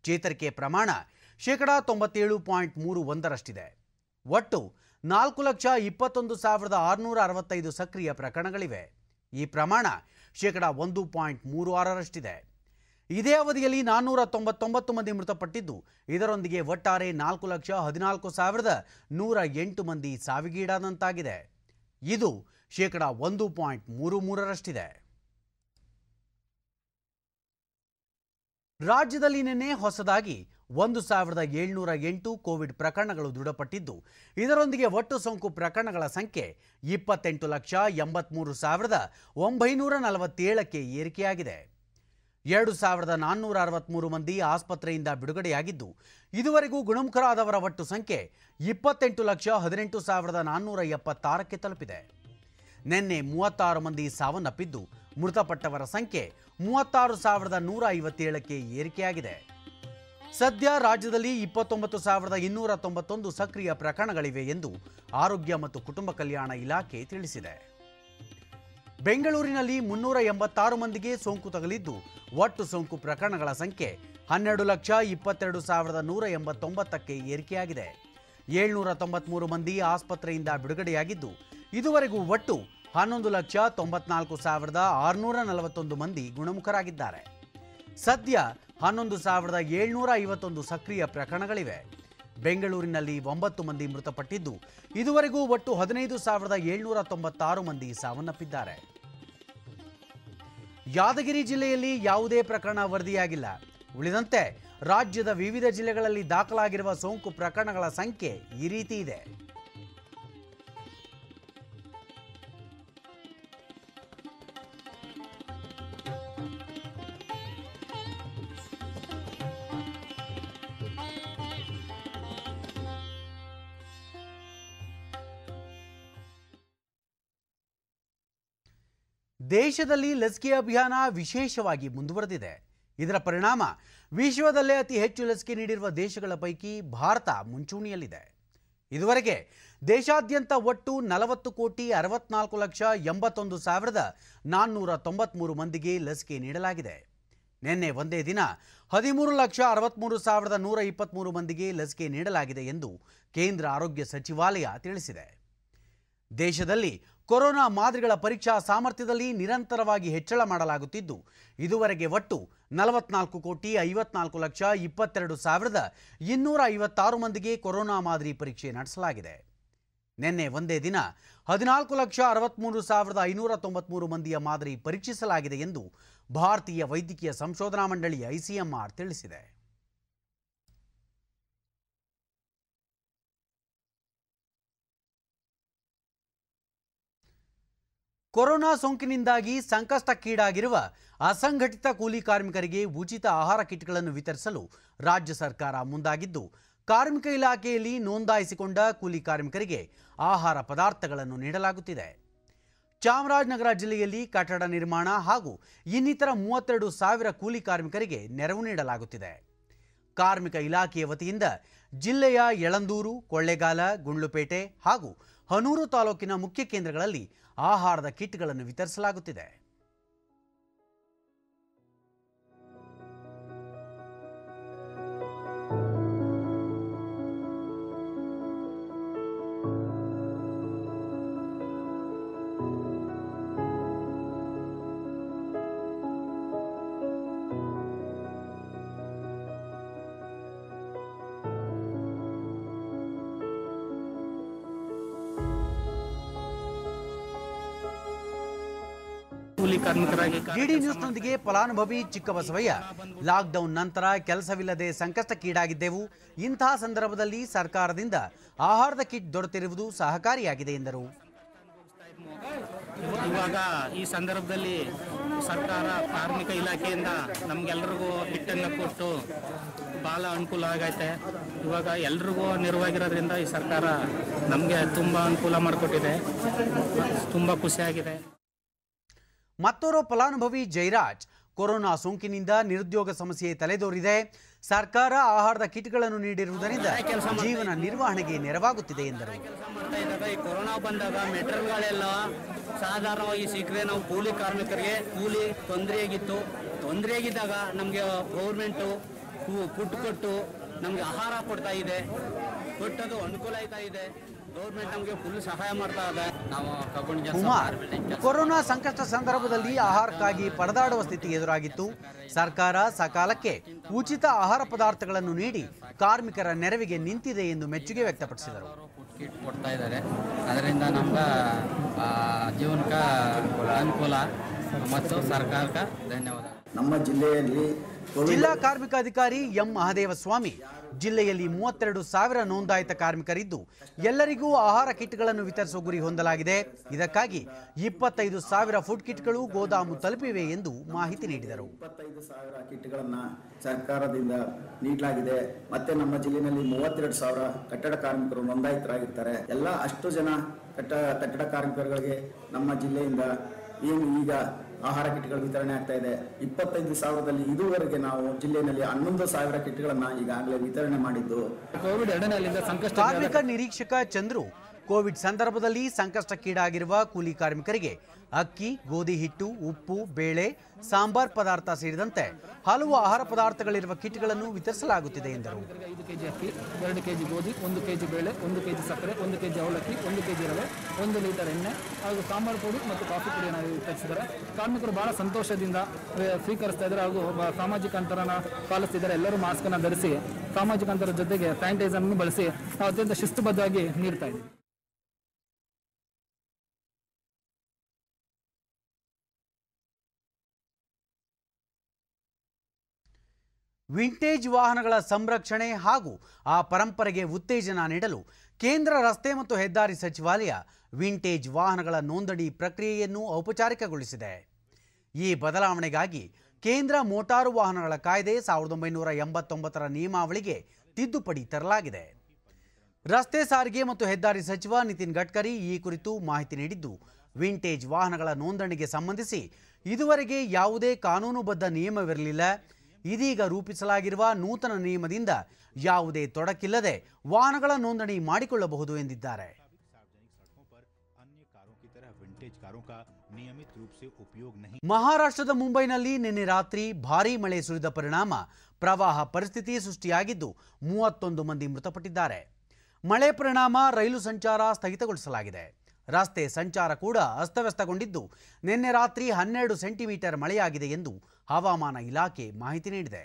ಚೇತರಿಕೆ ಪ್ರಮಾಣ ಶೇಕಡಾ ತೊಂಬತ್ತೇಳು ಪಾಯಿಂಟ್ ಮೂರು ಒಂದರಷ್ಟಿದೆ ಒಟ್ಟು ನಾಲ್ಕು ಲಕ್ಷ ಇಪ್ಪತ್ತೊಂದು ಸಾವಿರದ ಆರುನೂರ ಅರವತ್ತೈದು ಸಕ್ರಿಯ ಪ್ರಕರಣಗಳಿವೆ ಈ ಪ್ರಮಾಣ ಶೇಕಡ ಒಂದು ಪಾಯಿಂಟ್ ಮೂರು ಆರರಷ್ಟಿದೆ ಇದೇ ಅವಧಿಯಲ್ಲಿ ನಾನ್ನೂರ ತೊಂಬತ್ತೊಂಬತ್ತು ಮಂದಿ ಮೃತಪಟ್ಟಿದ್ದು ಇದರೊಂದಿಗೆ ಒಟ್ಟಾರೆ ನಾಲ್ಕು ಲಕ್ಷ ಹದಿನಾಲ್ಕು ಸಾವಿರದ ನೂರ ಎಂಟು ಮಂದಿ ಸಾವಿಗೀಡಾದಂತಾಗಿದೆ ಇದು ಶೇಕಡ ಒಂದು ಪಾಯಿಂಟ್ ಮೂರು ಮೂರರಷ್ಟಿದೆ ರಾಜ್ಯದಲ್ಲಿ ನಿನ್ನೆ ಹೊಸದಾಗಿ ಒಂದು ಸಾವಿರದ ಏಳ್ನೂರ ಎಂಟು ಕೋವಿಡ್ ಪ್ರಕರಣಗಳು ದೃಢಪಟ್ಟಿದ್ದು ಇದರೊಂದಿಗೆ ಒಟ್ಟು ಸೋಂಕು ಪ್ರಕರಣಗಳ ಸಂಖ್ಯೆ ಇಪ್ಪತ್ತೆಂಟು ಲಕ್ಷ ಎಂಬತ್ಮೂರು ಸಾವಿರದ ಒಂಬೈನೂರ ನಲವತ್ತೇಳಕ್ಕೆ ಏರಿಕೆಯಾಗಿದೆ ಎರಡು ಸಾವಿರದ ನಾನ್ನೂರ ಅರವತ್ತ್ಮೂರು ಮಂದಿ ಆಸ್ಪತ್ರೆಯಿಂದ ಬಿಡುಗಡೆಯಾಗಿದ್ದು ಇದುವರೆಗೂ ಗುಣಮುಖರಾದವರ ಒಟ್ಟು ಸಂಖ್ಯೆ ಇಪ್ಪತ್ತೆಂಟು ಲಕ್ಷ ಹದಿನೆಂಟು ಸಾವಿರದ ನಾನ್ನೂರ ಎಪ್ಪತ್ತಾರಕ್ಕೆ ತಲುಪಿದೆ ನಿನ್ನೆ ಮೂವತ್ತಾರು ಮಂದಿ ಸಾವನ್ನಪ್ಪಿದ್ದು ಮೃತಪಟ್ಟವರ ಸಂಖ್ಯೆ ಮೂವತ್ತಾರು ಸಾವಿರದ ನೂರ ಐವತ್ತೇಳಕ್ಕೆ ಏರಿಕೆಯಾಗಿದೆ ಸದ್ಯ ರಾಜ್ಯದಲ್ಲಿ ಇಪ್ಪತ್ತೊಂಬತ್ತು ಸಾವಿರದ ಇನ್ನೂರ ತೊಂಬತ್ತೊಂದು ಸಕ್ರಿಯ ಪ್ರಕರಣಗಳಿವೆ ಎಂದು ಆರೋಗ್ಯ ಮತ್ತು ಕುಟುಂಬ ಕಲ್ಯಾಣ ಇಲಾಖೆ ತಿಳಿಸಿದೆ ಬೆಂಗಳೂರಿನಲ್ಲಿ ಮುನ್ನೂರ ಎಂಬತ್ತಾರು ಮಂದಿಗೆ ಸೋಂಕು ತಗಲಿದ್ದು ಒಟ್ಟು ಸೋಂಕು ಪ್ರಕರಣಗಳ ಸಂಖ್ಯೆ ಹನ್ನೆರಡು ಲಕ್ಷ ಇಪ್ಪತ್ತೆರಡು ಸಾವಿರದ ನೂರ ಎಂಬತ್ತೊಂಬತ್ತಕ್ಕೆ ಏರಿಕೆಯಾಗಿದೆ ಏಳ್ನೂರ ತೊಂಬತ್ಮೂರು ಮಂದಿ ಆಸ್ಪತ್ರೆಯಿಂದ ಬಿಡುಗಡೆಯಾಗಿದ್ದು ಇದುವರೆಗೂ ಒಟ್ಟು ಹನ್ನೊಂದು ಲಕ್ಷ ತೊಂಬತ್ನಾಲ್ಕು ಸಾವಿರದ ಆರುನೂರ ನಲವತ್ತೊಂದು ಮಂದಿ ಗುಣಮುಖರಾಗಿದ್ದಾರೆ ಸದ್ಯ ಹನ್ನೊಂದು ಸಾವಿರದ ಏಳ್ನೂರ ಐವತ್ತೊಂದು ಸಕ್ರಿಯ ಪ್ರಕರಣಗಳಿವೆ ಬೆಂಗಳೂರಿನಲ್ಲಿ ಒಂಬತ್ತು ಮಂದಿ ಮೃತಪಟ್ಟಿದ್ದು ಇದುವರೆಗೂ ಒಟ್ಟು ಹದಿನೈದು ಸಾವಿರದ ಏಳ್ನೂರ ತೊಂಬತ್ತಾರು ಮಂದಿ ಸಾವನ್ನಪ್ಪಿದ್ದಾರೆ ಯಾದಗಿರಿ ಜಿಲ್ಲೆಯಲ್ಲಿ ಯಾವುದೇ ಪ್ರಕರಣ ವರದಿಯಾಗಿಲ್ಲ ಉಳಿದಂತೆ ರಾಜ್ಯದ ವಿವಿಧ ಜಿಲ್ಲೆಗಳಲ್ಲಿ ದಾಖಲಾಗಿರುವ ಸೋಂಕು ಪ್ರಕರಣಗಳ ಸಂಖ್ಯೆ ಈ ರೀತಿ ಇದೆ ದೇಶದಲ್ಲಿ ಲಸಿಕೆ ಅಭಿಯಾನ ವಿಶೇಷವಾಗಿ ಮುಂದುವರೆದಿದೆ ಇದರ ಪರಿಣಾಮ ವಿಶ್ವದಲ್ಲೇ ಅತಿ ಹೆಚ್ಚು ಲಸಿಕೆ ನೀಡಿರುವ ದೇಶಗಳ ಪೈಕಿ ಭಾರತ ಮುಂಚೂಣಿಯಲ್ಲಿದೆ ಇದುವರೆಗೆ ದೇಶಾದ್ಯಂತ ಒಟ್ಟು ನಲವತ್ತು ಕೋಟಿ ಅರವತ್ನಾಲ್ಕು ಲಕ್ಷ ಎಂಬತ್ತೊಂದು ಸಾವಿರದ ನಾನ್ನೂರ ತೊಂಬತ್ಮೂರು ಮಂದಿಗೆ ಲಸಿಕೆ ನೀಡಲಾಗಿದೆ ನಿನ್ನೆ ಒಂದೇ ದಿನ ಹದಿಮೂರು ಲಕ್ಷ ಅರವತ್ಮೂರು ಸಾವಿರದ ನೂರ ಇಪ್ಪತ್ತ್ಮೂರು ಮಂದಿಗೆ ಲಸಿಕೆ ನೀಡಲಾಗಿದೆ ಎಂದು ಕೇಂದ್ರ ಆರೋಗ್ಯ ಸಚಿವಾಲಯ ತಿಳಿಸಿದೆ ದೇಶದಲ್ಲಿ ಕೊರೋನಾ ಮಾದರಿಗಳ ಪರೀಕ್ಷಾ ಸಾಮರ್ಥ್ಯದಲ್ಲಿ ನಿರಂತರವಾಗಿ ಹೆಚ್ಚಳ ಮಾಡಲಾಗುತ್ತಿದ್ದು ಇದುವರೆಗೆ ಒಟ್ಟು ನಲವತ್ನಾಲ್ಕು ಕೋಟಿ ಐವತ್ನಾಲ್ಕು ಲಕ್ಷ ಇಪ್ಪತ್ತೆರಡು ಸಾವಿರದ ಇನ್ನೂರ ಐವತ್ತಾರು ಮಂದಿಗೆ ಕೊರೋನಾ ಮಾದರಿ ಪರೀಕ್ಷೆ ನಡೆಸಲಾಗಿದೆ ನಿನ್ನೆ ಒಂದೇ ದಿನ ಹದಿನಾಲ್ಕು ಲಕ್ಷ ಮೂರು ಸಾವಿರದ ಐನೂರ ತೊಂಬತ್ಮೂರು ಮಂದಿಯ ಮಾದರಿ ಪರೀಕ್ಷಿಸಲಾಗಿದೆ ಎಂದು ಭಾರತೀಯ ವೈದ್ಯಕೀಯ ಸಂಶೋಧನಾ ಮಂಡಳಿ ಐಸಿಎಂಆರ್ ತಿಳಿಸಿದೆ ಕೊರೋನಾ ಸೋಂಕಿನಿಂದಾಗಿ ಸಂಕಷ್ಟಕ್ಕೀಡಾಗಿರುವ ಅಸಂಘಟಿತ ಕೂಲಿ ಕಾರ್ಮಿಕರಿಗೆ ಉಚಿತ ಆಹಾರ ಕಿಟ್ಗಳನ್ನು ವಿತರಿಸಲು ರಾಜ್ಯ ಸರ್ಕಾರ ಮುಂದಾಗಿದ್ದು ಕಾರ್ಮಿಕ ಇಲಾಖೆಯಲ್ಲಿ ನೋಂದಾಯಿಸಿಕೊಂಡ ಕೂಲಿ ಕಾರ್ಮಿಕರಿಗೆ ಆಹಾರ ಪದಾರ್ಥಗಳನ್ನು ನೀಡಲಾಗುತ್ತಿದೆ ಚಾಮರಾಜನಗರ ಜಿಲ್ಲೆಯಲ್ಲಿ ಕಟ್ಟಡ ನಿರ್ಮಾಣ ಹಾಗೂ ಇನ್ನಿತರ ಮೂವತ್ತೆರಡು ಸಾವಿರ ಕೂಲಿ ಕಾರ್ಮಿಕರಿಗೆ ನೆರವು ನೀಡಲಾಗುತ್ತಿದೆ ಕಾರ್ಮಿಕ ಇಲಾಖೆಯ ವತಿಯಿಂದ ಜಿಲ್ಲೆಯ ಯಳಂದೂರು ಕೊಳ್ಳೇಗಾಲ ಗುಂಡ್ಲುಪೇಟೆ ಹಾಗೂ ಹನೂರು ತಾಲೂಕಿನ ಮುಖ್ಯ ಕೇಂದ್ರಗಳಲ್ಲಿ ಆಹಾರದ ಕಿಟ್ಗಳನ್ನು ವಿತರಿಸಲಾಗುತ್ತಿದೆ ಕಾರ್ಮಿಕರಾಗಿ ಡಿಡಿ ನ್ಯೂಸ್ನೊಂದಿಗೆ ಫಲಾನುಭವಿ ಚಿಕ್ಕಬಸವಯ್ಯ ಲಾಕ್ಡೌನ್ ನಂತರ ಕೆಲಸವಿಲ್ಲದೆ ಸಂಕಷ್ಟಕ್ಕೀಡಾಗಿದ್ದೆವು ಇಂತಹ ಸಂದರ್ಭದಲ್ಲಿ ಸರ್ಕಾರದಿಂದ ಆಹಾರದ ಕಿಟ್ ದೊರೆತಿರುವುದು ಸಹಕಾರಿಯಾಗಿದೆ ಎಂದರು ಇವಾಗ ಈ ಸಂದರ್ಭದಲ್ಲಿ ಸರ್ಕಾರ ಕಾರ್ಮಿಕ ಇಲಾಖೆಯಿಂದ ನಮ್ಗೆಲ್ಲರಿಗೂ ಕಿಟ್ಟನ್ನು ಕೊಟ್ಟು ಬಹಳ ಅನುಕೂಲ ಆಗೈತೆ ಇವಾಗ ಎಲ್ರಿಗೂ ನೆರವಾಗಿರೋದ್ರಿಂದ ಈ ಸರ್ಕಾರ ನಮಗೆ ತುಂಬ ಅನುಕೂಲ ಮಾಡಿಕೊಟ್ಟಿದೆ ತುಂಬ ಖುಷಿಯಾಗಿದೆ ಮತ್ತೋರ್ವ ಫಲಾನುಭವಿ ಜೈರಾಜ್ ಕೊರೋನಾ ಸೋಂಕಿನಿಂದ ನಿರುದ್ಯೋಗ ಸಮಸ್ಯೆ ತಲೆದೋರಿದೆ ಸರ್ಕಾರ ಆಹಾರದ ಕಿಟ್ಗಳನ್ನು ನೀಡಿರುವುದರಿಂದ ಜೀವನ ನಿರ್ವಹಣೆಗೆ ನೆರವಾಗುತ್ತಿದೆ ಎಂದರು ಈ ಕೊರೋನಾ ಬಂದಾಗ ಮೆಟೀರಿಯಲ್ಗಳೆಲ್ಲ ಸಾಧಾರಣವಾಗಿ ಸಿಕ್ಕರೆ ನಾವು ಕೂಲಿ ಕಾರ್ಮಿಕರಿಗೆ ಕೂಲಿ ತೊಂದರೆಯಾಗಿತ್ತು ತೊಂದರೆಯಾಗಿದ್ದಾಗ ನಮಗೆ ಗೌರ್ಮೆಂಟು ಫುಡ್ ಕೊಟ್ಟು ನಮಗೆ ಆಹಾರ ಕೊಡ್ತಾ ಇದೆ ಕೊಟ್ಟದು ಅನುಕೂಲ ಆಯ್ತಾ ಇದೆ ಸಹಾಯ ಇದೆ ಕೊರೋನಾ ಸಂಕಷ್ಟ ಸಂದರ್ಭದಲ್ಲಿ ಆಹಾರಕ್ಕಾಗಿ ಪರದಾಡುವ ಸ್ಥಿತಿ ಎದುರಾಗಿತ್ತು ಸರ್ಕಾರ ಸಕಾಲಕ್ಕೆ ಉಚಿತ ಆಹಾರ ಪದಾರ್ಥಗಳನ್ನು ನೀಡಿ ಕಾರ್ಮಿಕರ ನೆರವಿಗೆ ನಿಂತಿದೆ ಎಂದು ಮೆಚ್ಚುಗೆ ವ್ಯಕ್ತಪಡಿಸಿದರು ಅದರಿಂದ ಅನುಕೂಲ ಮತ್ತು ಸರ್ಕಾರಕ್ಕೆ ನಮ್ಮ ಜಿಲ್ಲೆಯಲ್ಲಿ ಜಿಲ್ಲಾ ಕಾರ್ಮಿಕ ಅಧಿಕಾರಿ ಎಂ ಮಹದೇವಸ್ವಾಮಿ ಜಿಲ್ಲೆಯಲ್ಲಿ ಮೂವತ್ತೆರಡು ಸಾವಿರ ನೋಂದಾಯಿತ ಕಾರ್ಮಿಕರಿದ್ದು ಎಲ್ಲರಿಗೂ ಆಹಾರ ಕಿಟ್ಗಳನ್ನು ವಿತರಿಸುವ ಗುರಿ ಹೊಂದಲಾಗಿದೆ ಇದಕ್ಕಾಗಿ ಇಪ್ಪತ್ತೈದು ಸಾವಿರ ಫುಡ್ ಕಿಟ್ಗಳು ಗೋದಾಮು ತಲುಪಿವೆ ಎಂದು ಮಾಹಿತಿ ನೀಡಿದರು ಇಪ್ಪತ್ತೈದು ಕಿಟ್ಗಳನ್ನು ಸರ್ಕಾರದಿಂದ ನೀಡಲಾಗಿದೆ ಮತ್ತೆ ನಮ್ಮ ಜಿಲ್ಲೆಯಲ್ಲಿ ಮೂವತ್ತೆರಡು ಸಾವಿರ ಕಟ್ಟಡ ಕಾರ್ಮಿಕರು ನೋಂದಾಯಿತರಾಗಿರ್ತಾರೆ ಎಲ್ಲ ಅಷ್ಟು ಜನ ಕಟ್ಟ ಕಟ್ಟಡ ಕಾರ್ಮಿಕರುಗಳಿಗೆ ನಮ್ಮ ಜಿಲ್ಲೆಯಿಂದ ಏನು ಈಗ ಆಹಾರ ಕಿಟ್ಗಳು ವಿತರಣೆ ಆಗ್ತಾ ಇದೆ ಇಪ್ಪತ್ತೈದು ಸಾವಿರದಲ್ಲಿ ಇದುವರೆಗೆ ನಾವು ಜಿಲ್ಲೆಯಲ್ಲಿ ಹನ್ನೊಂದು ಸಾವಿರ ಕಿಟ್ಗಳನ್ನ ಈಗಾಗಲೇ ವಿತರಣೆ ಮಾಡಿದ್ದು ಕೋವಿಡ್ ಎರಡನೇ ಸಂಕಷ್ಟ ನಿರೀಕ್ಷಕ ಚಂದ್ರು ಕೋವಿಡ್ ಸಂದರ್ಭದಲ್ಲಿ ಸಂಕಷ್ಟಕ್ಕೀಡಾಗಿರುವ ಕೂಲಿ ಕಾರ್ಮಿಕರಿಗೆ ಅಕ್ಕಿ ಗೋಧಿ ಹಿಟ್ಟು ಉಪ್ಪು ಬೇಳೆ ಸಾಂಬಾರ್ ಪದಾರ್ಥ ಸೇರಿದಂತೆ ಹಲವು ಆಹಾರ ಪದಾರ್ಥಗಳಿರುವ ಕಿಟ್ಗಳನ್ನು ವಿತರಿಸಲಾಗುತ್ತಿದೆ ಎಂದರು ಐದು ಕೆಜಿ ಅಕ್ಕಿ ಎರಡು ಕೆಜಿ ಗೋಧಿ ಒಂದು ಕೆಜಿ ಬೇಳೆ ಒಂದು ಕೆಜಿ ಸಕ್ಕರೆ ಒಂದು ಕೆಜಿ ಅವಲಕ್ಕಿ ಒಂದು ಕೆಜಿ ರವೆ ಒಂದು ಲೀಟರ್ ಎಣ್ಣೆ ಹಾಗೂ ಸಾಂಬಾರ್ ಪುಡಿ ಮತ್ತು ಕಾಫಿ ಪುಡಿಯನ್ನು ವಿತರಿಸಿದ್ದಾರೆ ಕಾರ್ಮಿಕರು ಬಹಳ ಸಂತೋಷದಿಂದ ಸ್ವೀಕರಿಸ್ತಾ ಇದ್ದಾರೆ ಹಾಗೂ ಸಾಮಾಜಿಕ ಅಂತರನ ಪಾಲಿಸ್ತಿದ್ದಾರೆ ಎಲ್ಲರೂ ಮಾಸ್ಕನ್ನು ಧರಿಸಿ ಸಾಮಾಜಿಕ ಅಂತರ ಜೊತೆಗೆ ಸ್ಯಾನಿಟೈಸರ್ ಬಳಸಿ ಅತ್ಯಂತ ಶಿಸ್ತುಬದ್ಧವಾಗಿ ನೀಡ್ತಾ ಇದ್ದಾರೆ ವಿಂಟೇಜ್ ವಾಹನಗಳ ಸಂರಕ್ಷಣೆ ಹಾಗೂ ಆ ಪರಂಪರೆಗೆ ಉತ್ತೇಜನ ನೀಡಲು ಕೇಂದ್ರ ರಸ್ತೆ ಮತ್ತು ಹೆದ್ದಾರಿ ಸಚಿವಾಲಯ ವಿಂಟೇಜ್ ವಾಹನಗಳ ನೋಂದಣಿ ಪ್ರಕ್ರಿಯೆಯನ್ನು ಔಪಚಾರಿಕಗೊಳಿಸಿದೆ ಈ ಬದಲಾವಣೆಗಾಗಿ ಕೇಂದ್ರ ಮೋಟಾರು ವಾಹನಗಳ ಕಾಯ್ದೆ ಸಾವಿರದ ಒಂಬೈನೂರ ಎಂಬತ್ತೊಂಬತ್ತರ ನಿಯಮಾವಳಿಗೆ ತಿದ್ದುಪಡಿ ತರಲಾಗಿದೆ ರಸ್ತೆ ಸಾರಿಗೆ ಮತ್ತು ಹೆದ್ದಾರಿ ಸಚಿವ ನಿತಿನ್ ಗಡ್ಕರಿ ಈ ಕುರಿತು ಮಾಹಿತಿ ನೀಡಿದ್ದು ವಿಂಟೇಜ್ ವಾಹನಗಳ ನೋಂದಣಿಗೆ ಸಂಬಂಧಿಸಿ ಇದುವರೆಗೆ ಯಾವುದೇ ಕಾನೂನುಬದ್ಧ ನಿಯಮವಿರಲಿಲ್ಲ ಇದೀಗ ರೂಪಿಸಲಾಗಿರುವ ನೂತನ ನಿಯಮದಿಂದ ಯಾವುದೇ ತೊಡಕಿಲ್ಲದೆ ವಾಹನಗಳ ನೋಂದಣಿ ಮಾಡಿಕೊಳ್ಳಬಹುದು ಎಂದಿದ್ದಾರೆ ಮಹಾರಾಷ್ಟ್ರದ ಮುಂಬೈನಲ್ಲಿ ನಿನ್ನೆ ರಾತ್ರಿ ಭಾರೀ ಮಳೆ ಸುರಿದ ಪರಿಣಾಮ ಪ್ರವಾಹ ಪರಿಸ್ಥಿತಿ ಸೃಷ್ಟಿಯಾಗಿದ್ದು ಮೂವತ್ತೊಂದು ಮಂದಿ ಮೃತಪಟ್ಟಿದ್ದಾರೆ ಮಳೆ ಪರಿಣಾಮ ರೈಲು ಸಂಚಾರ ಸ್ಥಗಿತಗೊಳಿಸಲಾಗಿದೆ ರಸ್ತೆ ಸಂಚಾರ ಕೂಡ ಅಸ್ತವ್ಯಸ್ತಗೊಂಡಿದ್ದು ನಿನ್ನೆ ರಾತ್ರಿ ಹನ್ನೆರಡು ಸೆಂಟಿಮೀಟರ್ ಮಳೆಯಾಗಿದೆ ಎಂದು ಹವಾಮಾನ ಇಲಾಖೆ ಮಾಹಿತಿ ನೀಡಿದೆ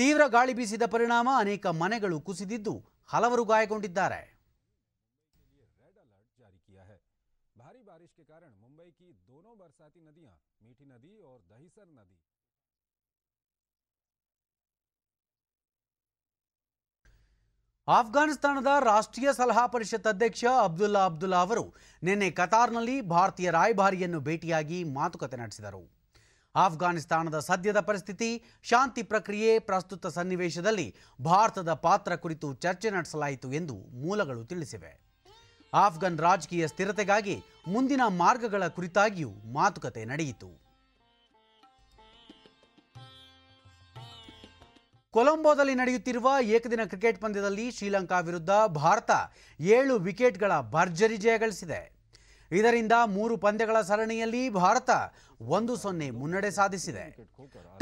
ತೀವ್ರ ಗಾಳಿ ಬೀಸಿದ ಪರಿಣಾಮ ಅನೇಕ ಮನೆಗಳು ಕುಸಿದಿದ್ದು ಹಲವರು ಗಾಯಗೊಂಡಿದ್ದಾರೆ ಭಾರಿ ಆಫ್ಘಾನಿಸ್ತಾನದ ರಾಷ್ಟ್ರೀಯ ಸಲಹಾ ಪರಿಷತ್ ಅಧ್ಯಕ್ಷ ಅಬ್ದುಲ್ಲಾ ಅಬ್ದುಲ್ಲಾ ಅವರು ನಿನ್ನೆ ಕತಾರ್ನಲ್ಲಿ ಭಾರತೀಯ ರಾಯಭಾರಿಯನ್ನು ಭೇಟಿಯಾಗಿ ಮಾತುಕತೆ ನಡೆಸಿದರು ಆಫ್ಘಾನಿಸ್ತಾನದ ಸದ್ಯದ ಪರಿಸ್ಥಿತಿ ಶಾಂತಿ ಪ್ರಕ್ರಿಯೆ ಪ್ರಸ್ತುತ ಸನ್ನಿವೇಶದಲ್ಲಿ ಭಾರತದ ಪಾತ್ರ ಕುರಿತು ಚರ್ಚೆ ನಡೆಸಲಾಯಿತು ಎಂದು ಮೂಲಗಳು ತಿಳಿಸಿವೆ ಆಫ್ಘನ್ ರಾಜಕೀಯ ಸ್ಥಿರತೆಗಾಗಿ ಮುಂದಿನ ಮಾರ್ಗಗಳ ಕುರಿತಾಗಿಯೂ ಮಾತುಕತೆ ನಡೆಯಿತು ಕೊಲಂಬೋದಲ್ಲಿ ನಡೆಯುತ್ತಿರುವ ಏಕದಿನ ಕ್ರಿಕೆಟ್ ಪಂದ್ಯದಲ್ಲಿ ಶ್ರೀಲಂಕಾ ವಿರುದ್ಧ ಭಾರತ ಏಳು ವಿಕೆಟ್ಗಳ ಭರ್ಜರಿ ಜಯ ಗಳಿಸಿದೆ ಇದರಿಂದ ಮೂರು ಪಂದ್ಯಗಳ ಸರಣಿಯಲ್ಲಿ ಭಾರತ ಒಂದು ಸೊನ್ನೆ ಮುನ್ನಡೆ ಸಾಧಿಸಿದೆ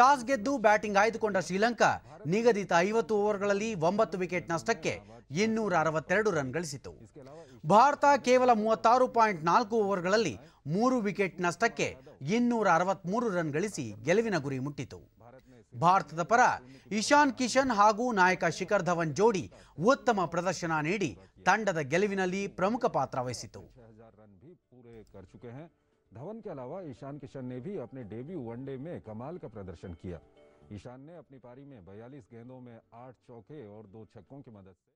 ಟಾಸ್ ಗೆದ್ದು ಬ್ಯಾಟಿಂಗ್ ಆಯ್ದುಕೊಂಡ ಶ್ರೀಲಂಕಾ ನಿಗದಿತ ಐವತ್ತು ಓವರ್ಗಳಲ್ಲಿ ಒಂಬತ್ತು ವಿಕೆಟ್ ನಷ್ಟಕ್ಕೆ ಇನ್ನೂರ ಅರವತ್ತೆರಡು ರನ್ ಗಳಿಸಿತು ಭಾರತ ಕೇವಲ ಮೂವತ್ತಾರು ಪಾಯಿಂಟ್ ನಾಲ್ಕು ಓವರ್ಗಳಲ್ಲಿ ಮೂರು ವಿಕೆಟ್ ನಷ್ಟಕ್ಕೆ ಇನ್ನೂರ ಅರವತ್ಮೂರು ರನ್ ಗಳಿಸಿ ಗೆಲುವಿನ ಗುರಿ ಮುಟ್ಟಿತು ಭಾರತದ ಪರ ಈಶಾನ್ ಕಿಶನ್ ಹಾಗೂ ನಾಯಕ ಶಿಖರ್ಧವನ್ ಜೋಡಿ ಉತ್ತಮ ಪ್ರದರ್ಶನ ನೀಡಿ ತಂಡದ ಗೆಲುವಿನಲ್ಲಿ ಪ್ರಮುಖ ಪಾತ್ರ ವಹಿಸಿತು 1000000 ರನ್ ಕೂಡ ಪೂರೈಕೆ ಇರ چکے ہیں धवन کے علاوہ ईशान किशन نے بھی اپنے ڈیبیو 원డే میں कमाल का प्रदर्शन किया ईशान ने अपनी पारी में 42 गेंदों में 8 चौके और 2 छक्कों की मदद से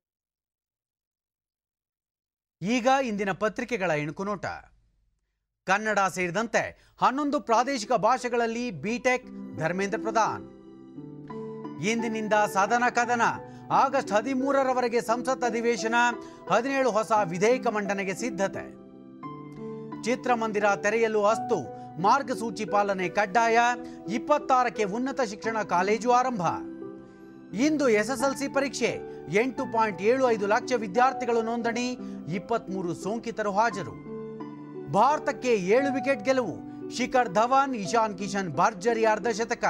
ಈಗ ಹಿಂದಿನ ಪತ್ರಿಕೆಗಳ ಇಣಕು ನೋಟ ಕನ್ನಡ ಸೇರಿದಂತೆ 11 ಪ್ರಾದೇಶಿಕ ಭಾಷೆಗಳಲ್ಲಿ ಬಿಟೆಕ್ ಧರ್ಮೇಂದ್ರ ಪ್ರದಾನ್ ಇಂದಿನಿಂದ ಸದನ ಕದನ ಆಗಸ್ಟ್ ಹದಿಮೂರರವರೆಗೆ ಸಂಸತ್ ಅಧಿವೇಶನ ಹದಿನೇಳು ಹೊಸ ವಿಧೇಯಕ ಮಂಡನೆಗೆ ಸಿದ್ಧತೆ ಚಿತ್ರಮಂದಿರ ತೆರೆಯಲು ಅಸ್ತು ಮಾರ್ಗಸೂಚಿ ಪಾಲನೆ ಕಡ್ಡಾಯ ಇಪ್ಪತ್ತಾರಕ್ಕೆ ಉನ್ನತ ಶಿಕ್ಷಣ ಕಾಲೇಜು ಆರಂಭ ಇಂದು ಎಸ್ಎಸ್ಎಲ್ಸಿ ಪರೀಕ್ಷೆ ಎಂಟು ಪಾಯಿಂಟ್ ಏಳು ಐದು ಲಕ್ಷ ವಿದ್ಯಾರ್ಥಿಗಳು ನೋಂದಣಿ ಮೂರು ಸೋಂಕಿತರು ಹಾಜರು ಭಾರತಕ್ಕೆ ಏಳು ವಿಕೆಟ್ ಗೆಲುವು ಶಿಖರ್ ಧವನ್ ಇಶಾನ್ ಕಿಶನ್ ಭರ್ಜರಿ ಅರ್ಧಶತಕ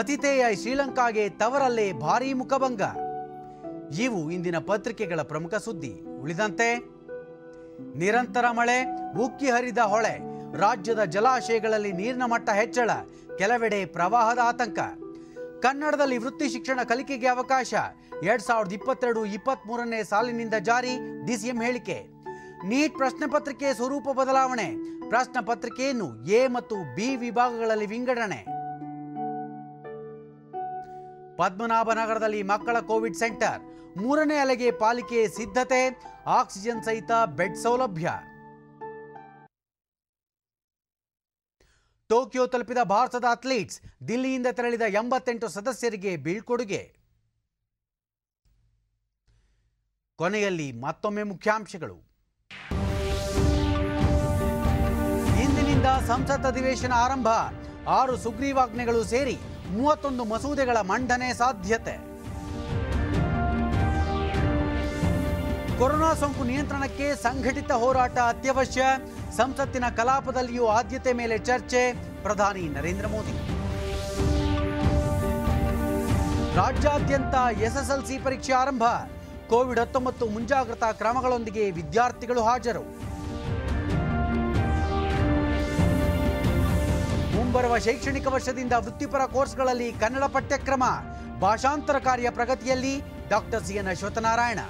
ಅತಿಥೇಯ ಶ್ರೀಲಂಕಾಗೆ ತವರಲ್ಲೇ ಭಾರೀ ಮುಖಭಂಗ ಇವು ಇಂದಿನ ಪತ್ರಿಕೆಗಳ ಪ್ರಮುಖ ಸುದ್ದಿ ಉಳಿದಂತೆ ನಿರಂತರ ಮಳೆ ಉಕ್ಕಿ ಹರಿದ ಹೊಳೆ ರಾಜ್ಯದ ಜಲಾಶಯಗಳಲ್ಲಿ ನೀರಿನ ಮಟ್ಟ ಹೆಚ್ಚಳ ಕೆಲವೆಡೆ ಪ್ರವಾಹದ ಆತಂಕ ಕನ್ನಡದಲ್ಲಿ ವೃತ್ತಿ ಶಿಕ್ಷಣ ಕಲಿಕೆಗೆ ಅವಕಾಶ ಎರಡ್ ಸಾವಿರದ ಇಪ್ಪತ್ತೆರಡು ಇಪ್ಪತ್ತ್ ಮೂರನೇ ಸಾಲಿನಿಂದ ಜಾರಿ ಡಿಸಿಎಂ ಹೇಳಿಕೆ ನೀಟ್ ಪ್ರಶ್ನೆ ಪತ್ರಿಕೆ ಸ್ವರೂಪ ಬದಲಾವಣೆ ಪ್ರಶ್ನೆ ಪತ್ರಿಕೆಯನ್ನು ಎ ಮತ್ತು ಬಿ ವಿಭಾಗಗಳಲ್ಲಿ ವಿಂಗಡಣೆ ಪದ್ಮನಾಭನಗರದಲ್ಲಿ ಮಕ್ಕಳ ಕೋವಿಡ್ ಸೆಂಟರ್ ಮೂರನೇ ಅಲೆಗೆ ಪಾಲಿಕೆ ಸಿದ್ಧತೆ ಆಕ್ಸಿಜನ್ ಸಹಿತ ಬೆಡ್ ಸೌಲಭ್ಯ ಟೋಕಿಯೋ ತಲುಪಿದ ಭಾರತದ ಅಥ್ಲೀಟ್ಸ್ ದಿಲ್ಲಿಯಿಂದ ತೆರಳಿದ ಎಂಬತ್ತೆಂಟು ಸದಸ್ಯರಿಗೆ ಬೀಳ್ಕೊಡುಗೆ ಕೊನೆಯಲ್ಲಿ ಮತ್ತೊಮ್ಮೆ ಮುಖ್ಯಾಂಶಗಳು ಇಂದಿನಿಂದ ಸಂಸತ್ ಅಧಿವೇಶನ ಆರಂಭ ಆರು ಸುಗ್ರೀವಾಜ್ಞೆಗಳು ಸೇರಿ ಮೂವತ್ತೊಂದು ಮಸೂದೆಗಳ ಮಂಡನೆ ಸಾಧ್ಯತೆ ಕೊರೋನಾ ಸೋಂಕು ನಿಯಂತ್ರಣಕ್ಕೆ ಸಂಘಟಿತ ಹೋರಾಟ ಅತ್ಯವಶ್ಯ ಸಂಸತ್ತಿನ ಕಲಾಪದಲ್ಲಿಯೂ ಆದ್ಯತೆ ಮೇಲೆ ಚರ್ಚೆ ಪ್ರಧಾನಿ ನರೇಂದ್ರ ಮೋದಿ ರಾಜ್ಯಾದ್ಯಂತ ಎಸ್ಎಸ್ಎಲ್ಸಿ ಪರೀಕ್ಷೆ ಆರಂಭ ಕೋವಿಡ್ ಹತ್ತೊಂಬತ್ತು ಮುಂಜಾಗ್ರತಾ ಕ್ರಮಗಳೊಂದಿಗೆ ವಿದ್ಯಾರ್ಥಿಗಳು ಹಾಜರು ಮುಂಬರುವ ಶೈಕ್ಷಣಿಕ ವರ್ಷದಿಂದ ವೃತ್ತಿಪರ ಕೋರ್ಸ್ಗಳಲ್ಲಿ ಕನ್ನಡ ಪಠ್ಯಕ್ರಮ ಭಾಷಾಂತರ ಕಾರ್ಯ ಪ್ರಗತಿಯಲ್ಲಿ ಡಾಕ್ಟರ್ ಸಿಎನ್ ಅಶ್ವತ್ಥನಾರಾಯಣ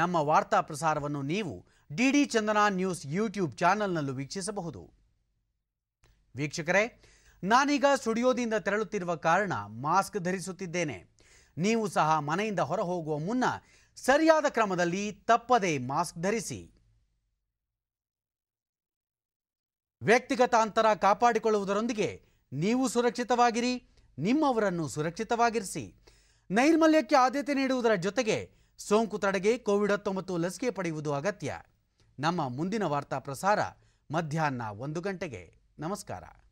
ನಮ್ಮ ವಾರ್ತಾ ಪ್ರಸಾರವನ್ನು ನೀವು ಡಿಡಿ ಚಂದನ ನ್ಯೂಸ್ ಯೂಟ್ಯೂಬ್ ಚಾನೆಲ್ನಲ್ಲೂ ವೀಕ್ಷಿಸಬಹುದು ವೀಕ್ಷಕರೇ ನಾನೀಗ ಸ್ಟುಡಿಯೋದಿಂದ ತೆರಳುತ್ತಿರುವ ಕಾರಣ ಮಾಸ್ಕ್ ಧರಿಸುತ್ತಿದ್ದೇನೆ ನೀವು ಸಹ ಮನೆಯಿಂದ ಹೊರ ಹೋಗುವ ಮುನ್ನ ಸರಿಯಾದ ಕ್ರಮದಲ್ಲಿ ತಪ್ಪದೇ ಮಾಸ್ಕ್ ಧರಿಸಿ ವ್ಯಕ್ತಿಗತ ಅಂತರ ಕಾಪಾಡಿಕೊಳ್ಳುವುದರೊಂದಿಗೆ ನೀವು ಸುರಕ್ಷಿತವಾಗಿರಿ ನಿಮ್ಮವರನ್ನು ಸುರಕ್ಷಿತವಾಗಿರಿಸಿ ನೈರ್ಮಲ್ಯಕ್ಕೆ ಆದ್ಯತೆ ನೀಡುವುದರ ಜೊತೆಗೆ ಸೋಂಕು ತಡೆಗೆ ಕೋವಿಡ್ ಹತ್ತೊಂಬತ್ತು ಲಸಿಕೆ ಪಡೆಯುವುದು ಅಗತ್ಯ ನಮ್ಮ ಮುಂದಿನ ವಾರ್ತಾ ಪ್ರಸಾರ ಮಧ್ಯಾಹ್ನ ಒಂದು ಗಂಟೆಗೆ ನಮಸ್ಕಾರ